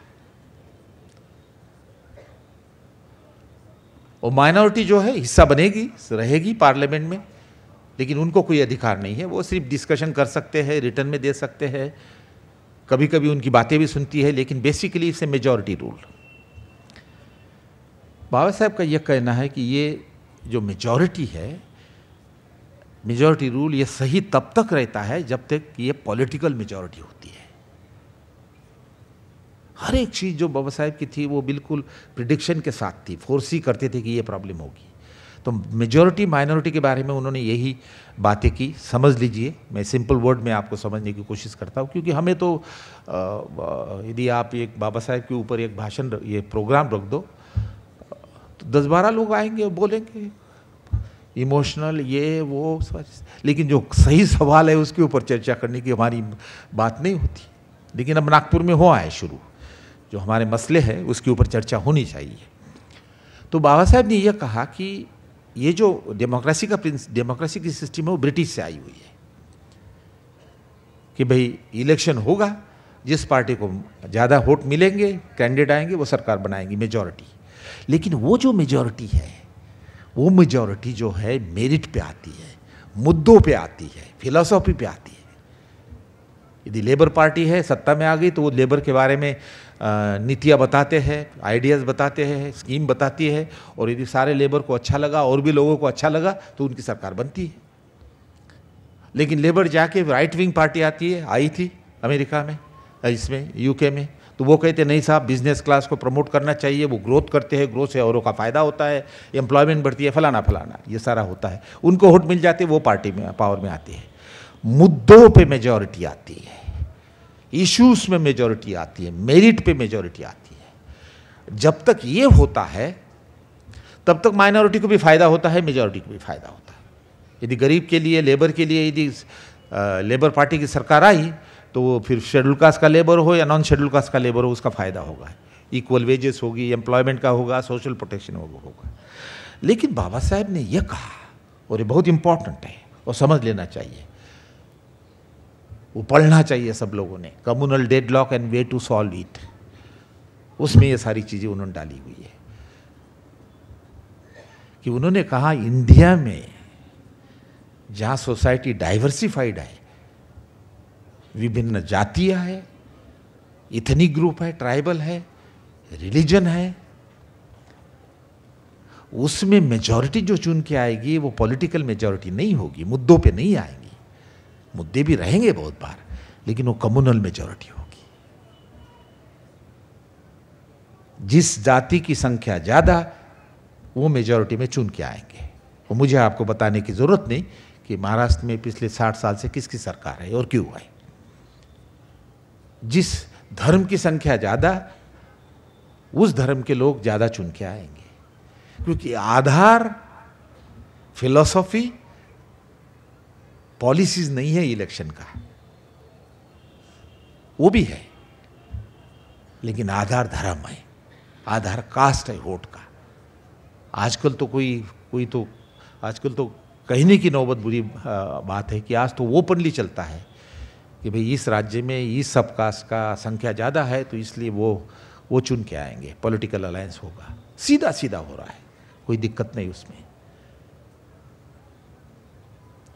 और माइनॉरिटी जो है हिस्सा बनेगी रहेगी पार्लियामेंट में लेकिन उनको कोई अधिकार नहीं है वो सिर्फ डिस्कशन कर सकते हैं रिटर्न में दे सकते हैं कभी कभी उनकी बातें भी सुनती है लेकिन बेसिकली इसे मेजॉरिटी रूल बाबा साहब का यह कहना है कि ये जो मेजॉरिटी है मेजॉरिटी रूल ये सही तब तक रहता है जब तक ये पॉलिटिकल मेजॉरिटी होती है हर एक चीज़ जो बाबा साहेब की थी वो बिल्कुल प्रिडिक्शन के साथ थी फोर्सी करते थे कि ये प्रॉब्लम होगी तो मेजॉरिटी माइनॉरिटी के बारे में उन्होंने यही बातें की समझ लीजिए मैं सिंपल वर्ड में आपको समझने की कोशिश करता हूँ क्योंकि हमें तो यदि आप एक बाबा साहेब के ऊपर एक भाषण ये प्रोग्राम रख दो तो दस बारह लोग आएंगे और बोलेंगे इमोशनल ये वो लेकिन जो सही सवाल है उसके ऊपर चर्चा करने की हमारी बात नहीं होती लेकिन अब नागपुर में हुआ है शुरू जो हमारे मसले हैं उसके ऊपर चर्चा होनी चाहिए तो बाबा साहब ने यह कहा कि ये जो डेमोक्रेसी का प्रिंस डेमोक्रेसी की सिस्टम है वो ब्रिटिश से आई हुई है कि भाई इलेक्शन होगा जिस पार्टी को ज़्यादा वोट मिलेंगे कैंडिडेट आएंगे वो सरकार बनाएंगी मेजॉरिटी लेकिन वो जो मेजॉरिटी है वो मेजॉरिटी जो है मेरिट पे आती है मुद्दों पे आती है फिलोसॉफी पे आती है यदि लेबर पार्टी है सत्ता में आ गई तो वो लेबर के बारे में नीतियाँ बताते हैं आइडियाज़ बताते हैं स्कीम बताती है और यदि सारे लेबर को अच्छा लगा और भी लोगों को अच्छा लगा तो उनकी सरकार बनती है लेकिन लेबर जाके राइट विंग पार्टी आती है आई थी अमेरिका में इसमें यूके में तो वो कहते नहीं साहब बिजनेस क्लास को प्रमोट करना चाहिए वो ग्रोथ करते हैं ग्रोथ से औरों का फ़ायदा होता है एम्प्लॉयमेंट बढ़ती है फलाना फलाना ये सारा होता है उनको वोट मिल जाते वो पार्टी में पावर में आती है मुद्दों पर मेजोरिटी आती है इश्यूज में मेजोरिटी आती है मेरिट पे मेजोरिटी आती है जब तक ये होता है तब तक माइनॉरिटी को भी फ़ायदा होता है मेजॉरिटी को भी फ़ायदा होता है यदि गरीब के लिए लेबर के लिए यदि लेबर पार्टी की सरकार आई तो वो फिर शेड्यूल कास्ट का लेबर हो या नॉन शेड्यूल कास्ट का लेबर हो उसका फ़ायदा होगा इक्वल वेजेस होगी एम्प्लॉयमेंट का होगा सोशल प्रोटेक्शन होगा लेकिन बाबा साहेब ने यह कहा और ये बहुत इंपॉर्टेंट है और समझ लेना चाहिए वो पढ़ना चाहिए सब लोगों ने communal deadlock and way to solve it उसमें ये सारी चीज़ें उन्होंने डाली हुई है कि उन्होंने कहा इंडिया में जहाँ सोसाइटी डाइवर्सिफाइड है विभिन्न जातियां है इथनी ग्रुप है ट्राइबल है रिलीजन है उसमें मेजॉरिटी जो चुन के आएगी वो पॉलिटिकल मेजॉरिटी नहीं होगी मुद्दों पे नहीं आएगी मुद्दे भी रहेंगे बहुत बार लेकिन वो कम्युनल मेजॉरिटी होगी जिस जाति की संख्या ज़्यादा वो मेजॉरिटी में चुन के आएंगे और मुझे आपको बताने की ज़रूरत नहीं कि महाराष्ट्र में पिछले साठ साल से किसकी सरकार है और क्यों आई जिस धर्म की संख्या ज़्यादा उस धर्म के लोग ज़्यादा चुन के आएंगे क्योंकि आधार फिलोसॉफी पॉलिसीज नहीं है इलेक्शन का वो भी है लेकिन आधार धर्म है आधार कास्ट है वोट का आजकल तो कोई कोई तो आजकल तो कहने की नौबत बुरी बात है कि आज तो ओपनली चलता है कि भाई इस राज्य में इस सबकास्ट का संख्या ज़्यादा है तो इसलिए वो वो चुन के आएंगे पॉलिटिकल अलायंस होगा सीधा सीधा हो रहा है कोई दिक्कत नहीं उसमें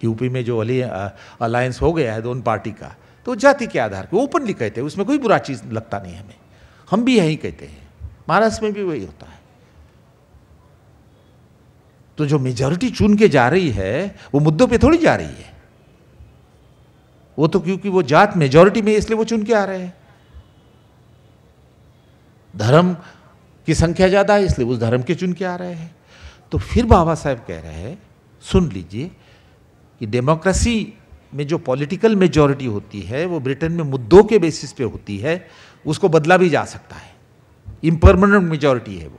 यूपी में जो अली अलायंस हो गया है दोनों पार्टी का तो जाति के आधार पर ओपनली कहते हैं उसमें कोई बुरा चीज़ लगता नहीं हमें हम भी यही कहते हैं महाराष्ट्र में भी वही होता है तो जो मेजोरिटी चुन के जा रही है वो मुद्दों पे थोड़ी जा रही है वो तो क्योंकि वो जात मेजोरिटी में इसलिए वो चुन के आ रहे हैं धर्म की संख्या ज़्यादा है इसलिए उस धर्म के चुन के आ रहे हैं तो फिर बाबा साहब कह रहे हैं सुन लीजिए कि डेमोक्रेसी में जो पॉलिटिकल मेजॉरिटी होती है वो ब्रिटेन में मुद्दों के बेसिस पे होती है उसको बदला भी जा सकता है इम्परमानेंट मेजॉरिटी है वो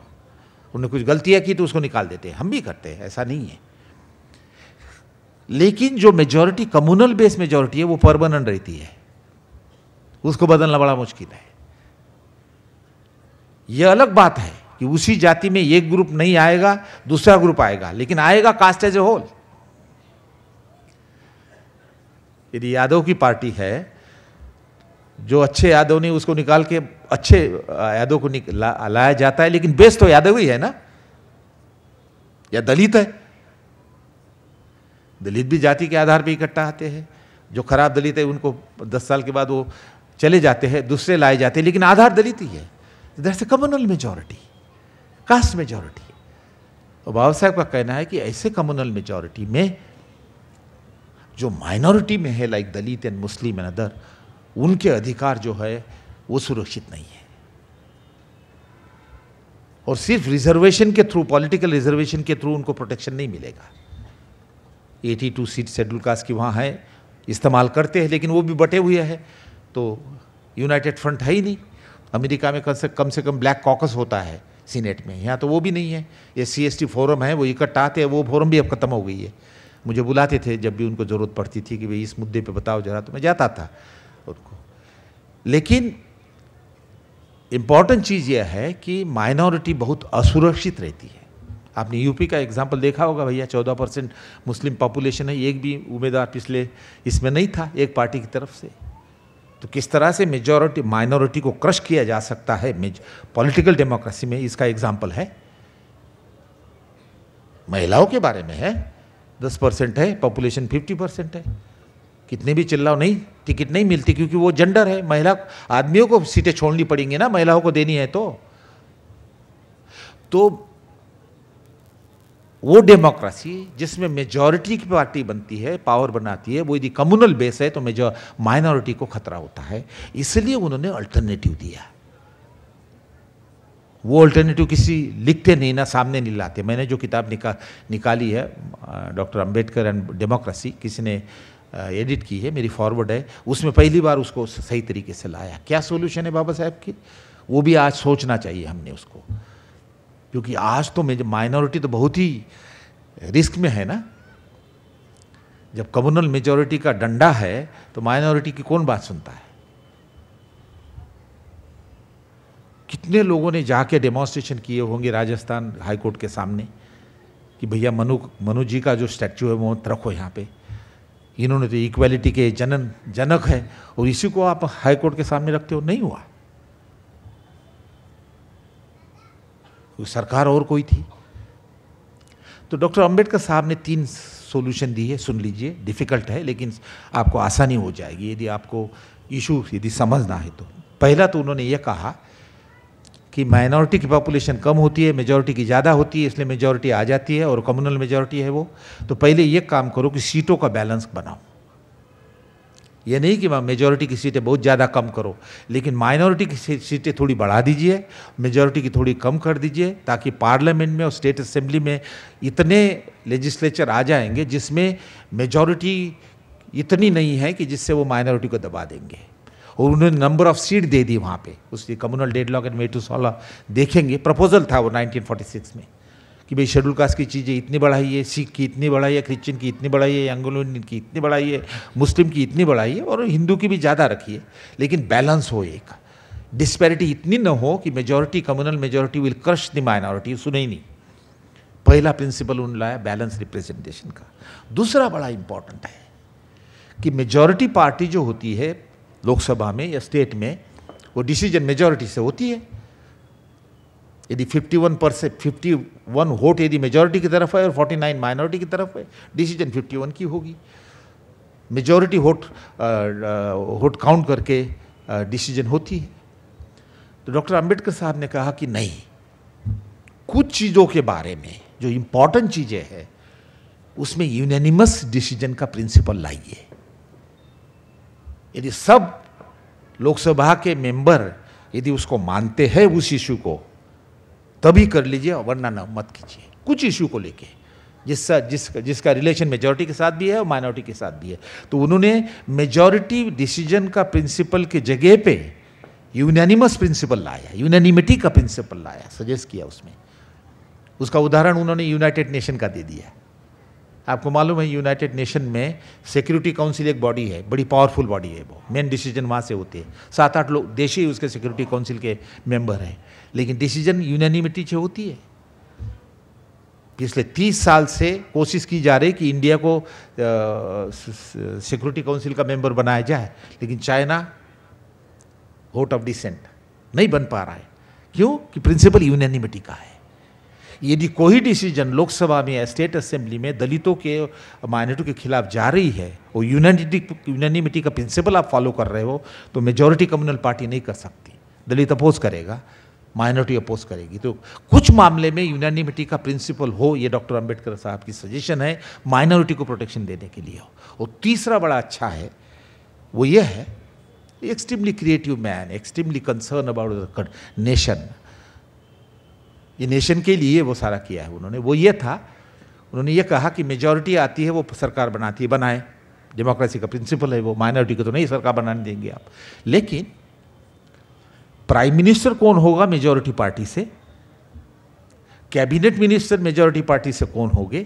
उन्होंने कुछ गलतियाँ की तो उसको निकाल देते हैं हम भी करते हैं ऐसा नहीं है लेकिन जो मेजोरिटी कम्युनल बेस मेजोरिटी है वो परमानेंट रहती है उसको बदलना बड़ा मुश्किल है यह अलग बात है कि उसी जाति में एक ग्रुप नहीं आएगा दूसरा ग्रुप आएगा लेकिन आएगा कास्ट एज ए होल यदि यादव की पार्टी है जो अच्छे यादव नहीं उसको निकाल के अच्छे यादव को लाया जाता है लेकिन बेस तो यादव ही है ना या दलित है दलित भी जाति के आधार पर इकट्ठा आते हैं जो खराब दलित है उनको दस साल के बाद वो चले जाते हैं दूसरे लाए जाते हैं लेकिन आधार दलित ही है that's a communal majority caste majority और बाबा साहब का कहना है कि ऐसे कम्युनल मेजोरिटी में जो माइनॉरिटी में है like Dalit and Muslim and other उनके अधिकार जो है वो सुरक्षित नहीं है और सिर्फ रिजर्वेशन के थ्रू पॉलिटिकल रिजर्वेशन के थ्रू उनको प्रोटेक्शन नहीं मिलेगा eighty two seat schedule caste की वहाँ है इस्तेमाल करते हैं लेकिन वो भी बटे हुए हैं तो यूनाइटेड फ्रंट है ही नहीं अमेरिका में कम से कम से कम ब्लैक कॉकस होता है सीनेट में यहाँ तो वो भी नहीं है ये सी एस टी फोरम है वो इकट्ठा आते हैं वो फोरम भी अब खत्म हो गई है मुझे बुलाते थे जब भी उनको ज़रूरत पड़ती थी कि भाई इस मुद्दे पे बताओ जरा तो मैं जाता था उनको लेकिन इम्पॉर्टेंट चीज़ यह है कि माइनॉरिटी बहुत असुरक्षित रहती है आपने यूपी का एग्जाम्पल देखा होगा भैया चौदह परसेंट मुस्लिम पॉपुलेशन है एक भी उम्मीदवार पिछले इसमें नहीं था एक पार्टी की तरफ से तो किस तरह से मेजोरिटी माइनॉरिटी को क्रश किया जा सकता है पॉलिटिकल डेमोक्रेसी में इसका एग्जाम्पल है महिलाओं के बारे में है दस परसेंट है पॉपुलेशन फिफ्टी परसेंट है कितने भी चिल्लाओ नहीं टिकट नहीं मिलती क्योंकि वो जेंडर है महिला आदमियों को सीटें छोड़नी पड़ेंगी ना महिलाओं को देनी है तो तो वो डेमोक्रेसी जिसमें मेजॉरिटी की पार्टी बनती है पावर बनाती है वो यदि कम्युनल बेस है तो मेजो माइनॉरिटी को खतरा होता है इसलिए उन्होंने अल्टरनेटिव दिया वो अल्टरनेटिव किसी लिखते नहीं ना सामने नहीं लाते मैंने जो किताब निका निकाली है डॉक्टर अंबेडकर एंड डेमोक्रेसी किसी ने एडिट की है मेरी फॉरवर्ड है उसमें पहली बार उसको सही तरीके से लाया क्या सोल्यूशन है बाबा साहब की वो भी आज सोचना चाहिए हमने उसको क्योंकि आज तो माइनॉरिटी तो बहुत ही रिस्क में है ना जब कम्युनल मेजोरिटी का डंडा है तो माइनॉरिटी की कौन बात सुनता है कितने लोगों ने जाके डेमोन्स्ट्रेशन किए होंगे राजस्थान हाईकोर्ट के सामने कि भैया मनु मनु जी का जो स्टैचू है वो रखो यहाँ पे इन्होंने तो इक्वालिटी के जनन जनक है और इसी को आप हाईकोर्ट के सामने रखते हो नहीं हुआ वो सरकार और कोई थी तो डॉक्टर अंबेडकर साहब ने तीन सॉल्यूशन दी है सुन लीजिए डिफ़िकल्ट है लेकिन आपको आसानी हो जाएगी यदि आपको इशू यदि समझना है तो पहला तो उन्होंने ये कहा कि माइनॉरिटी की पॉपुलेशन कम होती है मेजॉरिटी की ज़्यादा होती है इसलिए मेजॉरिटी आ जाती है और कम्युनल मेजॉरिटी है वो तो पहले ये काम करो कि सीटों का बैलेंस बनाओ ये नहीं कि मेजोरिटी की सीटें बहुत ज़्यादा कम करो लेकिन माइनॉरिटी की सीटें थोड़ी बढ़ा दीजिए मेजोरिटी की थोड़ी कम कर दीजिए ताकि पार्लियामेंट में और स्टेट असेंबली में इतने लेजिस्लेचर आ जाएंगे जिसमें मेजोरिटी इतनी नहीं है कि जिससे वो माइनॉरिटी को दबा देंगे और उन्होंने नंबर ऑफ सीट दे दी वहाँ पे उसकी communal lock and may to solve देखेंगे प्रपोजल था वो 1946 में कि भाई शेड्यूल कास्ट की चीज़ें इतनी बढ़ाई है सिख की इतनी बढ़ाई है क्रिश्चियन की इतनी बढ़ाई है एंग्लो इंडियन की इतनी बढ़ाई है मुस्लिम की इतनी बढ़ाई है और हिंदू की भी ज़्यादा रखिए लेकिन बैलेंस हो एक डिस्पैरिटी इतनी न हो कि majority communal majority will crush the minority सुने ही नहीं पहला प्रिंसिपल उन लाया बैलेंस रिप्रेजेंटेशन का दूसरा बड़ा इंपॉर्टेंट है कि मेजॉरिटी पार्टी जो होती है लोकसभा में या स्टेट में वो डिसीजन मेजोरिटी से होती है यदि 51 परसेंट फिफ्टी वोट यदि मेजोरिटी की तरफ है और 49 माइनॉरिटी की तरफ है डिसीजन 51 की होगी मेजोरिटी वोट वोट काउंट करके डिसीजन होती है तो डॉक्टर अंबेडकर साहब ने कहा कि नहीं कुछ चीज़ों के बारे में जो इम्पोर्टेंट चीज़ें हैं उसमें यूनानिमस डिसीजन का प्रिंसिपल लाइए यदि सब लोकसभा के मेंबर यदि उसको मानते हैं उस इश्यू को तभी कर लीजिए वरना ना मत कीजिए कुछ इशू को लेके जिसका जिसका जिसका रिलेशन मेजॉरिटी के साथ भी है और माइनॉरिटी के साथ भी है तो उन्होंने मेजॉरिटी डिसीजन का प्रिंसिपल के जगह पे यूनानिमस प्रिंसिपल लाया यूनानिमिटी का प्रिंसिपल लाया सजेस्ट किया उसमें उसका उदाहरण उन्होंने यूनाइटेड नेशन का दे दिया आपको मालूम है यूनाइटेड नेशन में सिक्योरिटी काउंसिल एक बॉडी है बड़ी पावरफुल बॉडी है वो मेन डिसीजन वहाँ से होते हैं सात आठ लोग देश ही उसके सिक्योरिटी काउंसिल के मेंबर हैं लेकिन डिसीजन यूनानिमिटी से होती है पिछले 30 साल से कोशिश की जा रही कि इंडिया को सिक्योरिटी काउंसिल का मेंबर बनाया जाए लेकिन चाइना वोट ऑफ डिसेंट नहीं बन पा रहा है क्यों कि प्रिंसिपल यूनानिमिटी का है यदि कोई डिसीजन लोकसभा में स्टेट असेंबली में दलितों के माइनोरिटी के खिलाफ जा रही है और यूनानिटी यूनानिमिटी का प्रिंसिपल आप फॉलो कर रहे हो तो मेजोरिटी कम्युनल पार्टी नहीं कर सकती दलित अपोज करेगा माइनॉरिटी अपोज करेगी तो कुछ मामले में यूनानिमिटी का प्रिंसिपल हो ये डॉक्टर अंबेडकर साहब की सजेशन है माइनॉरिटी को प्रोटेक्शन देने के लिए हो और तीसरा बड़ा अच्छा है वो ये है extremely creative man extremely concern about nation ये नेशन के लिए वो सारा किया है उन्होंने वो ये था उन्होंने ये कहा कि मेजॉरिटी आती है वो सरकार बनाती है बनाए डेमोक्रेसी का प्रिंसिपल है वो माइनॉरिटी को तो नहीं सरकार बनाने देंगे आप लेकिन प्राइम मिनिस्टर कौन होगा मेजॉरिटी पार्टी से कैबिनेट मिनिस्टर मेजॉरिटी पार्टी से कौन होगे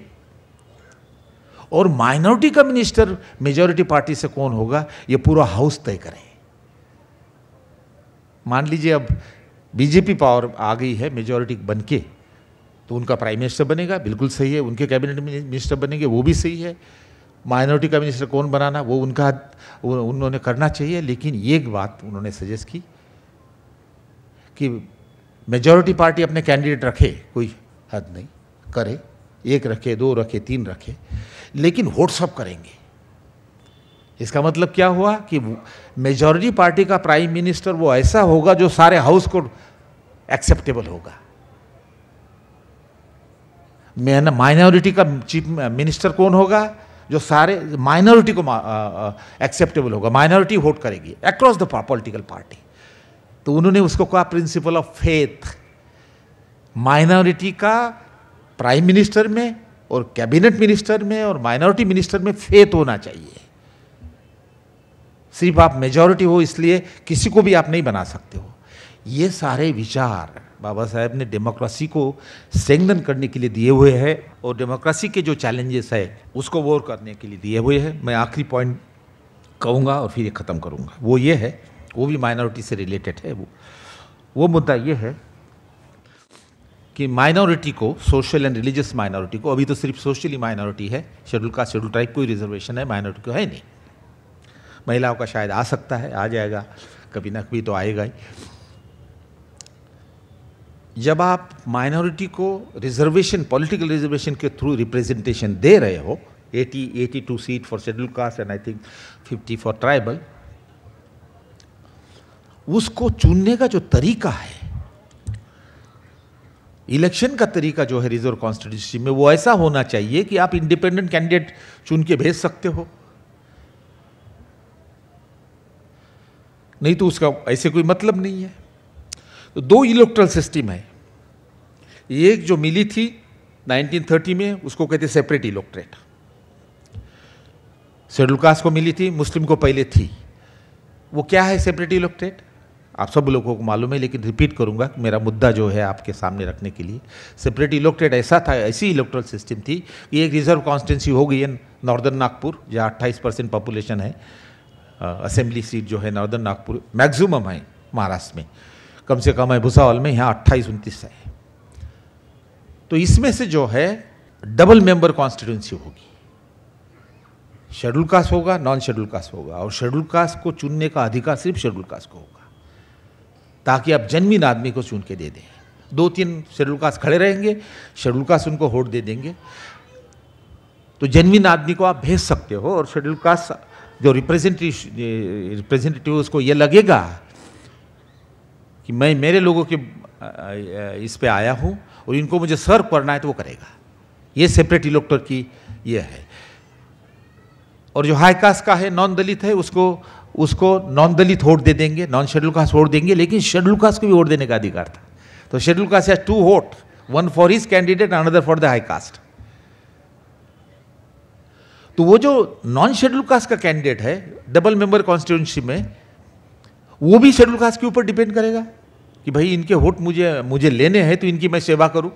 और माइनॉरिटी का मिनिस्टर मेजॉरिटी पार्टी से कौन होगा ये पूरा हाउस तय करें मान लीजिए अब बीजेपी पावर आ गई है मेजॉरिटी बन के तो उनका प्राइम मिनिस्टर बनेगा बिल्कुल सही है उनके कैबिनेट मिनिस्टर बनेंगे वो भी सही है माइनॉरिटी का मिनिस्टर कौन बनाना वो उनका उन्होंने करना चाहिए लेकिन ये बात उन्होंने सजेस्ट की कि मेजोरिटी पार्टी अपने कैंडिडेट रखे कोई हद नहीं करे एक रखे दो रखे तीन रखे लेकिन व्हाट्सअप करेंगे इसका मतलब क्या हुआ कि मेजोरिटी पार्टी का प्राइम मिनिस्टर वो ऐसा होगा जो सारे हाउस को एक्सेप्टेबल होगा माइनॉरिटी का चीफ मिनिस्टर कौन होगा जो सारे माइनॉरिटी को एक्सेप्टेबल होगा माइनॉरिटी वोट करेगी अक्रॉस द पॉलिटिकल पार्टी तो उन्होंने उसको कहा प्रिंसिपल ऑफ फेथ माइनॉरिटी का प्राइम मिनिस्टर में और कैबिनेट मिनिस्टर में और माइनॉरिटी मिनिस्टर में फेथ होना चाहिए सिर्फ आप मेजॉरिटी हो इसलिए किसी को भी आप नहीं बना सकते हो ये सारे विचार बाबा साहेब ने डेमोक्रेसी को सेंगन करने के लिए दिए हुए हैं और डेमोक्रेसी के जो चैलेंजेस है उसको वोर करने के लिए दिए हुए हैं मैं आखिरी पॉइंट कहूँगा और फिर ये ख़त्म करूँगा वो ये है वो भी माइनॉरिटी से रिलेटेड है वो वो मुद्दा ये है कि माइनॉरिटी को सोशल एंड रिलीजियस माइनॉरिटी को अभी तो सिर्फ सोशली माइनॉरिटी है शेड्यूल कास्ट शेड्यूल ट्राइब कोई रिजर्वेशन है माइनॉरिटी को है नहीं महिलाओं का शायद आ सकता है आ जाएगा कभी ना कभी तो आएगा ही जब आप माइनॉरिटी को रिजर्वेशन पॉलिटिकल रिजर्वेशन के थ्रू रिप्रेजेंटेशन दे रहे हो 80 82 seat for schedule caste and I think 50 for tribal उसको चुनने का जो तरीका है इलेक्शन का तरीका जो है रिजर्व कॉन्स्टिट्यूशन में वो ऐसा होना चाहिए कि आप इंडिपेंडेंट कैंडिडेट चुन के भेज सकते हो नहीं तो उसका ऐसे कोई मतलब नहीं है तो दो इलेक्ट्रल सिस्टम है एक जो मिली थी 1930 में उसको कहते सेपरेट इलेक्ट्रेट शेड्यूल कास्ट को मिली थी मुस्लिम को पहले थी वो क्या है सेपरेट इलेक्ट्रेट आप सब लोगों को मालूम है लेकिन रिपीट करूंगा मेरा मुद्दा जो है आपके सामने रखने के लिए सेपरेट इलेक्टेड ऐसा था ऐसी इलेक्ट्रल सिस्टम थी कि एक रिजर्व कॉन्स्टिटेंसी हो गई है नॉर्दर्न नागपुर जहाँ अट्ठाईस परसेंट पॉपुलेशन है असेंबली सीट जो है नॉर्दर्न नागपुर मैक्सिमम है महाराष्ट्र में कम से कम है भुसावल में यहाँ अट्ठाईस उनतीस है तो इसमें से जो है डबल मेंबर कॉन्स्टिट्यूंसी होगी शेड्यूल कास्ट होगा नॉन शेड्यूल कास्ट होगा और शेड्यूल कास्ट को चुनने का अधिकार सिर्फ शेड्यूल कास्ट को होगा ताकि आप जन्मीन आदमी को चुन के दे दें दो तीन शेड्यूल कास्ट खड़े रहेंगे शेड्यूल कास्ट उनको वोट दे देंगे तो जन्मीन आदमी को आप भेज सकते हो और शेड्यूल कास्ट जो रिप्रेजेंटेटिव रिप्रेजेंटेटिव उसको ये लगेगा कि मैं मेरे लोगों के इस पे आया हूँ और इनको मुझे सर्व करना है तो वो करेगा ये सेपरेट इलेक्टर की ये है और जो हाई कास्ट का है नॉन दलित है उसको उसको नॉन दलित वोट दे देंगे नॉन शेड्यूल कास्ट वोट देंगे लेकिन शेड्यूल कास्ट को भी वोट देने का अधिकार था तो schedule caste has to vote one for his candidate another for the high caste तो वो जो नॉन शेड्यूल कास्ट का कैंडिडेट है डबल मेंबर कॉन्स्टिट्यूंसी में वो भी शेड्यूल कास्ट के ऊपर डिपेंड करेगा कि भाई इनके वोट मुझे मुझे लेने हैं तो इनकी मैं सेवा करूं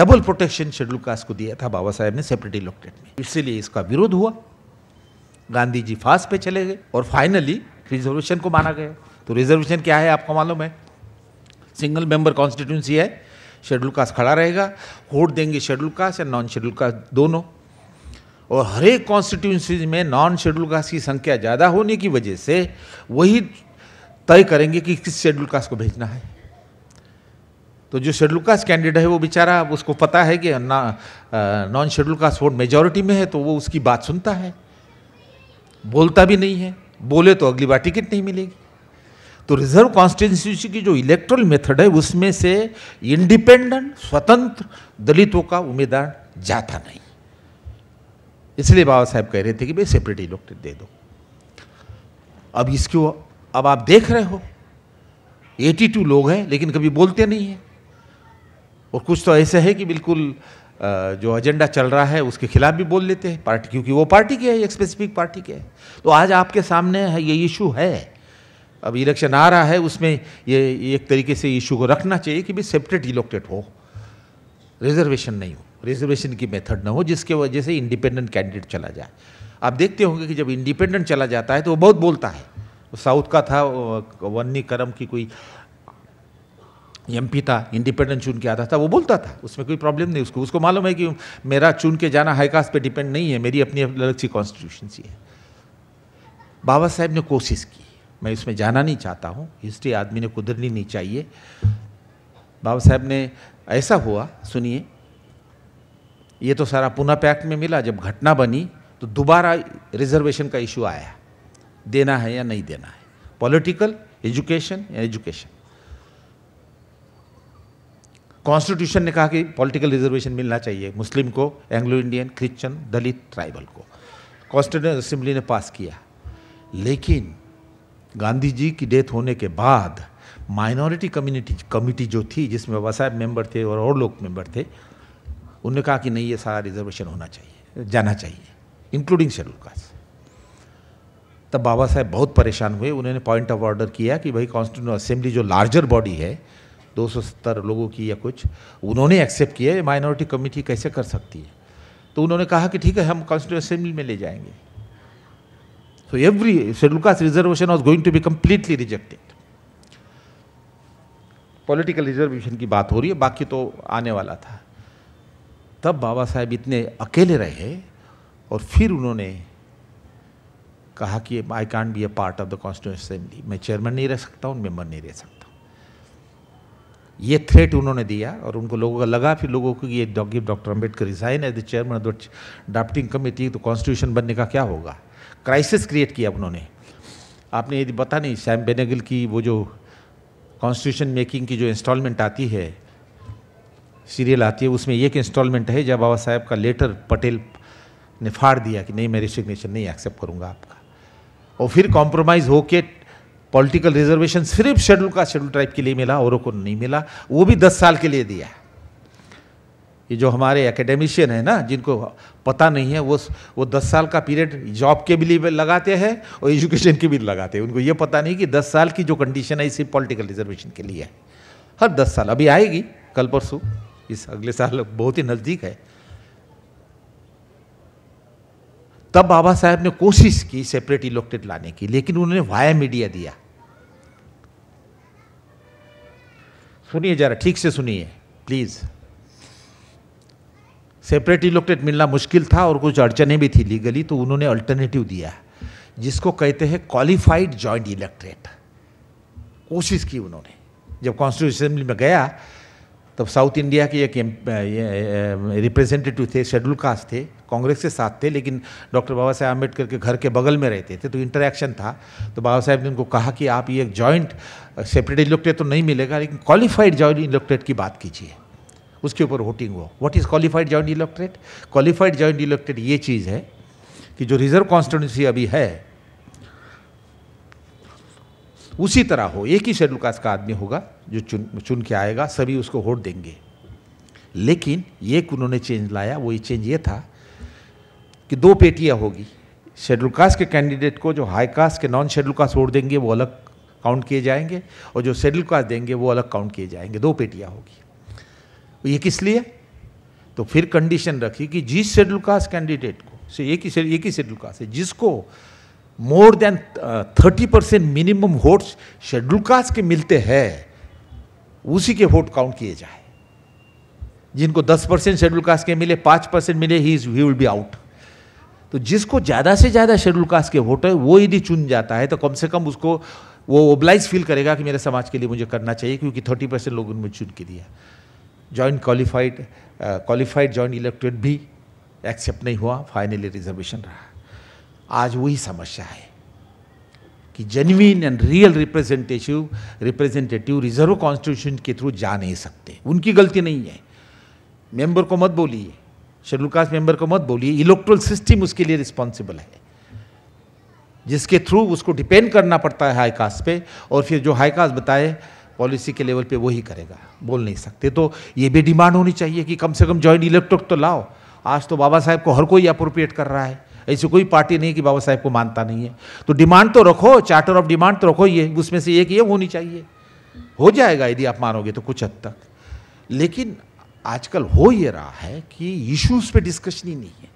डबल प्रोटेक्शन शेड्यूल कास्ट को दिया था बाबा साहेब ने सेपरेट इलेक्टेड में इसलिए इसका विरोध हुआ गांधी जी फास्ट पे चले गए और फाइनली रिजर्वेशन को माना गया तो रिजर्वेशन क्या है आपको मालूम है सिंगल मेंबर कॉन्स्टिट्यूंसी है शेड्यूल कास्ट खड़ा रहेगा वोट देंगे शेड्यूल कास्ट या नॉन शेड्यूल कास्ट दोनों और हर एक कॉन्स्टिट्यूंसी में नॉन शेड्यूल कास्ट की संख्या ज़्यादा होने की वजह से वही तय करेंगे कि किस शेड्यूल कास्ट को भेजना है तो जो शेड्यूल कास्ट कैंडिडेट है वो बेचारा उसको पता है कि non schedule caste vote majority में है तो वो उसकी बात सुनता है बोलता भी नहीं है बोले तो अगली बार टिकट नहीं मिलेगी तो रिजर्व कॉन्स्टिट्यूंसी की जो इलेक्ट्रल मेथड है उसमें से इंडिपेंडेंट स्वतंत्र दलितों का उम्मीदवार जाता नहीं इसलिए बाबा साहब कह रहे थे कि भाई सेपरेट इलेक्टेड दे दो अब इसको अब आप देख रहे हो 82 लोग हैं लेकिन कभी बोलते नहीं हैं और कुछ तो ऐसे है कि बिल्कुल जो एजेंडा चल रहा है उसके खिलाफ भी बोल लेते हैं पार्टी क्योंकि वो पार्टी के है एक स्पेसिफिक पार्टी के है तो आज आपके सामने ये इशू है अब इलेक्शन आ रहा है उसमें ये एक तरीके से इशू को रखना चाहिए कि भाई सेपरेट इलेक्टेड हो रिजर्वेशन नहीं हो रिजर्वेशन की मेथड ना हो जिसके वजह से इंडिपेंडेंट कैंडिडेट चला जाए आप देखते होंगे कि जब इंडिपेंडेंट चला जाता है तो वो बहुत बोलता है साउथ का था वन्नी करम की कोई एमपी था इंडिपेंडेंट चुन के आता था वो बोलता था उसमें कोई प्रॉब्लम नहीं उसको उसको मालूम है कि मेरा चुन के जाना हाईकास्ट पे डिपेंड नहीं है मेरी अपनी अलग सी कॉन्स्टिट्यूशन सी है बाबा साहेब ने कोशिश की मैं इसमें जाना नहीं चाहता हूँ हिस्ट्री आदमी ने कुदरनी नहीं चाहिए बाबा साहेब ने ऐसा हुआ सुनिए ये तो सारा पुनः पैक्ट में मिला जब घटना बनी तो दोबारा रिजर्वेशन का इशू आया देना है या नहीं देना है पॉलिटिकल एजुकेशन या एजुकेशन कॉन्स्टिट्यूशन ने कहा कि पॉलिटिकल रिजर्वेशन मिलना चाहिए मुस्लिम को Anglo Indian Christian Dalit tribal को कॉन्स्टिट्यूशन असेंबली ने पास किया लेकिन गांधी जी की डेथ होने के बाद माइनॉरिटी कम्युनिटी कमिटी जो थी जिसमें बाबा साहेब मेम्बर थे और और लोग मेम्बर थे उन्होंने कहा कि नहीं ये सारा रिजर्वेशन होना चाहिए जाना चाहिए इंक्लूडिंग शेड्यूल कास्ट तब बाबा साहेब बहुत परेशान हुए उन्होंने पॉइंट ऑफ ऑर्डर किया कि भाई कॉन्स्टिट्यूशन असेंबली जो लार्जर बॉडी है दो लोगों की या कुछ उन्होंने एक्सेप्ट किया माइनॉरिटी कमेटी कैसे कर सकती है तो उन्होंने कहा कि ठीक है हम कॉन्स्टिट्यूट असेंबली में ले जाएंगे so every schedule caste reservation was going to be completely rejected political reservation की बात हो रही है बाकी तो आने वाला था तब बाबा साहेब इतने अकेले रहे और फिर उन्होंने कहा कि I can't be a part of the constitution assembly मैं चेयरमैन नहीं रह सकता हूँ मेंबर नहीं रह सकता ये थ्रेट उन्होंने दिया और उनको लोगों का लगा फिर लोगों को ये doctor doctor Ambedkar resign as the chairman of the drafting committee तो कॉन्स्टिट्यूशन बनने का क्या होगा क्राइसिस क्रिएट किया उन्होंने आपने यदि पता नहीं सैम बेनेगल की वो जो कॉन्स्टिट्यूशन मेकिंग की जो इंस्टॉलमेंट आती है सीरियल आती है उसमें एक इंस्टॉलमेंट है जब बाबा साहेब का लेटर पटेल ने फाड़ दिया कि नहीं मैं रिसिग्नेशन नहीं एक्सेप्ट करूँगा आपका और फिर कॉम्प्रोमाइज़ होकर पॉलिटिकल रिजर्वेशन सिर्फ शेड्यूल का शेड्यूल ट्राइब के लिए मिला औरों को नहीं मिला वो भी दस साल के लिए दिया ये जो हमारे एकेडमिशियन है ना जिनको पता नहीं है वो वो दस साल का पीरियड जॉब के भी लिए लगाते हैं और एजुकेशन के भी लगाते हैं उनको ये पता नहीं कि दस साल की जो कंडीशन है सिर्फ पॉलिटिकल रिजर्वेशन के लिए है हर दस साल अभी आएगी कल परसों इस अगले साल बहुत ही नज़दीक है तब बाबा साहब ने कोशिश की सेपरेट इलेक्टेड लाने की लेकिन उन्होंने वाया मीडिया दिया सुनिए जरा ठीक से सुनिए प्लीज़ सेपरेटली लोकेट मिलना मुश्किल था और कुछ अड़चने भी थी लीगली तो उन्होंने अल्टरनेटिव दिया जिसको कहते हैं क्वालिफाइड जॉइंट इलेक्ट्रेट कोशिश की उन्होंने जब कॉन्स्टिट्यूशन असेंबली में गया तब साउथ इंडिया के एक रिप्रेजेंटेटिव थे शेड्यूल कास्ट थे कांग्रेस के साथ थे लेकिन डॉक्टर बाबा साहेब अम्बेडकर के घर के बगल में रहते थे तो इंटरेक्शन था तो बाबा साहेब ने उनको कहा कि आप ये एक जॉइंट सेपरेट इलेक्टेड तो नहीं मिलेगा लेकिन क्वालिफाइड जॉइंट इलेक्टेड की बात कीजिए उसके ऊपर वोटिंग हो what is qualified joint electorate qualified joint elected ये चीज़ है कि जो रिजर्व कॉन्स्टिट्यूंसी अभी है उसी तरह हो एक ही शेड्यूल कास्ट का आदमी होगा जो चुन चुन के आएगा सभी उसको वोट देंगे लेकिन ये उन्होंने चेंज लाया वो ये चेंज ये था कि दो पेटियाँ होगी शेड्यूल कास्ट के कैंडिडेट को जो हाई कास्ट के नॉन शेड्यूल कास्ट वोट देंगे वो अलग काउंट किए जाएंगे और जो शेड्यूल कास्ट देंगे वो अलग काउंट किए जाएंगे दो पेटियाँ होगी ये किस लिए तो फिर कंडीशन रखी कि जिस शेड्यूल कास्ट कैंडिडेट को से एक ही एक ही शेड्यूल कास्ट है जिसको more than thirty percent minimum votes schedule caste के मिलते हैं उसी के वोट काउंट किए जाए जिनको दस परसेंट शेड्यूल कास्ट के मिले पांच परसेंट मिले ही ही विल बी आउट तो जिसको ज़्यादा से ज़्यादा शेड्यूल कास्ट के वोट है वो यदि चुन जाता है तो कम से कम उसको वो ओब्लाइज फील करेगा कि मेरे समाज के लिए मुझे करना चाहिए क्योंकि थर्टी परसेंट लोगों ने मुझे चुन के दिया joint qualified qualified joint elected भी एक्सेप्ट नहीं हुआ फाइनली रिजर्वेशन रहा आज वही समस्या है कि genuine and real representative representative reserve constitution के थ्रू जा नहीं सकते उनकी गलती नहीं है मेंबर को मत बोलिए शेड्यूल कास्ट मेंबर को मत बोलिए इलेक्ट्रल सिस्टम उसके लिए रिस्पॉन्सिबल है जिसके थ्रू उसको डिपेंड करना पड़ता है हाई कास्ट पे और फिर जो हाई कास्ट बताए पॉलिसी के लेवल पे वही करेगा बोल नहीं सकते तो ये भी डिमांड होनी चाहिए कि कम से कम ज्वाइंट इलेक्ट्रिक तो लाओ आज तो बाबा साहब को हर कोई अप्रोप्रिएट कर रहा है ऐसी कोई पार्टी नहीं कि बाबा साहेब को मानता नहीं है तो डिमांड तो रखो चार्टर ऑफ डिमांड तो रखो ये उसमें से एक ये होनी चाहिए हो जाएगा यदि आप मानोगे तो कुछ हद तक लेकिन आजकल हो ये रहा है कि इश्यूज पे डिस्कशन ही नहीं है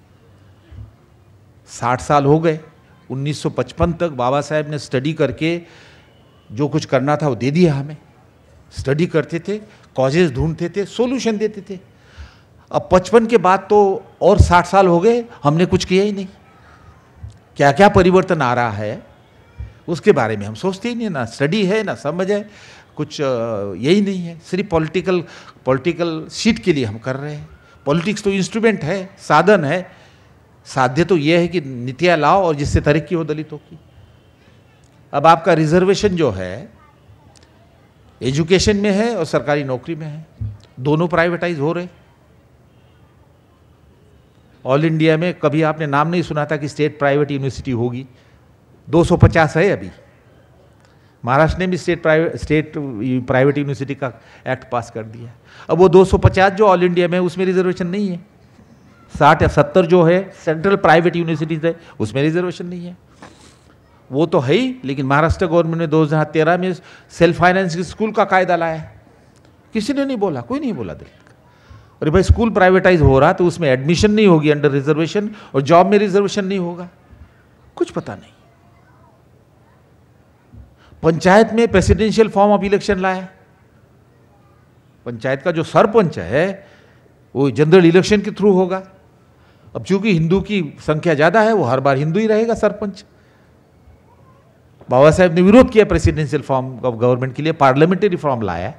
साठ साल हो गए 1955 तक बाबा साहेब ने स्टडी करके जो कुछ करना था वो दे दिया हमें स्टडी करते थे कॉजेज ढूंढते थे सोल्यूशन देते थे अब पचपन के बाद तो और साठ साल हो गए हमने कुछ किया ही नहीं क्या क्या परिवर्तन आ रहा है उसके बारे में हम सोचते ही नहीं ना स्टडी है ना समझ है कुछ यही नहीं है सिर्फ पॉलिटिकल पॉलिटिकल सीट के लिए हम कर रहे हैं पॉलिटिक्स तो इंस्ट्रूमेंट है साधन है साध्य तो यह है कि नीतियाँ लाओ और जिससे तरक्की हो दलितों की अब आपका रिजर्वेशन जो है एजुकेशन में है और सरकारी नौकरी में है दोनों प्राइवेटाइज हो रहे ऑल इंडिया में कभी आपने नाम नहीं सुना था कि स्टेट प्राइवेट यूनिवर्सिटी होगी 250 है अभी महाराष्ट्र ने भी state private state private university का एक्ट पास कर दिया अब वो 250 जो ऑल इंडिया में उसमें रिजर्वेशन नहीं है साठ या सत्तर जो है सेंट्रल प्राइवेट यूनिवर्सिटीज है उसमें रिजर्वेशन नहीं है वो तो है ही लेकिन महाराष्ट्र गवर्नमेंट ने 2013 में सेल्फ फाइनेंस स्कूल का कायदा लाया किसी ने नहीं बोला कोई नहीं बोला दिल अरे भाई स्कूल प्राइवेटाइज हो रहा तो उसमें एडमिशन नहीं होगी अंडर रिजर्वेशन और जॉब में रिजर्वेशन नहीं होगा कुछ पता नहीं पंचायत में प्रेसिडेंशियल फॉर्म ऑफ इलेक्शन लाया पंचायत का जो सरपंच है वो जनरल इलेक्शन के थ्रू होगा अब चूंकि हिंदू की संख्या ज़्यादा है वो हर बार हिंदू ही रहेगा सरपंच बाबा साहेब ने विरोध किया प्रेसिडेंशियल फॉर्म ऑफ गवर्नमेंट के लिए पार्लियामेंट्री फॉर्म लाया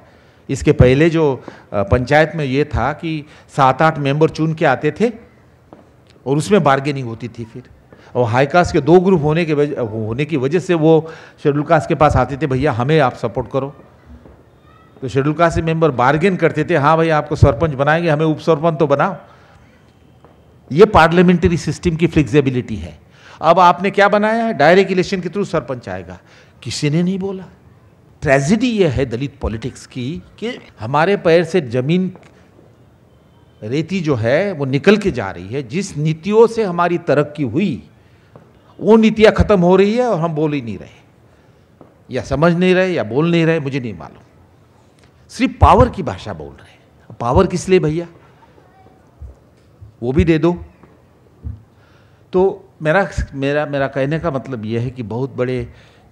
इसके पहले जो पंचायत में ये था कि सात आठ मेंबर चुन के आते थे और उसमें बार्गेनिंग होती थी फिर और हाई कास्ट के दो ग्रुप होने के वजह होने की वजह से वो शेड्यूल कास्ट के पास आते थे भैया हमें आप सपोर्ट करो तो शेड्यूल कास्ट के मेंबर बार्गेन करते थे हाँ भैया आपको सरपंच बनाएंगे हमें उप सरपंच तो बनाओ ये पार्लियामेंट्री सिस्टम की फ्लेक्सिबिलिटी है अब आपने क्या बनाया है डायरेक्ट इलेक्शन के थ्रू सरपंच आएगा किसी ने नहीं बोला ट्रेजिडी ये है दलित पॉलिटिक्स की कि हमारे पैर से जमीन रेती जो है वो निकल के जा रही है जिस नीतियों से हमारी तरक्की हुई वो नीतियाँ ख़त्म हो रही है और हम बोल ही नहीं रहे या समझ नहीं रहे या बोल नहीं रहे मुझे नहीं मालूम सिर्फ पावर की भाषा बोल रहे हैं पावर किस लिए भैया वो भी दे दो तो मेरा मेरा मेरा कहने का मतलब यह है कि बहुत बड़े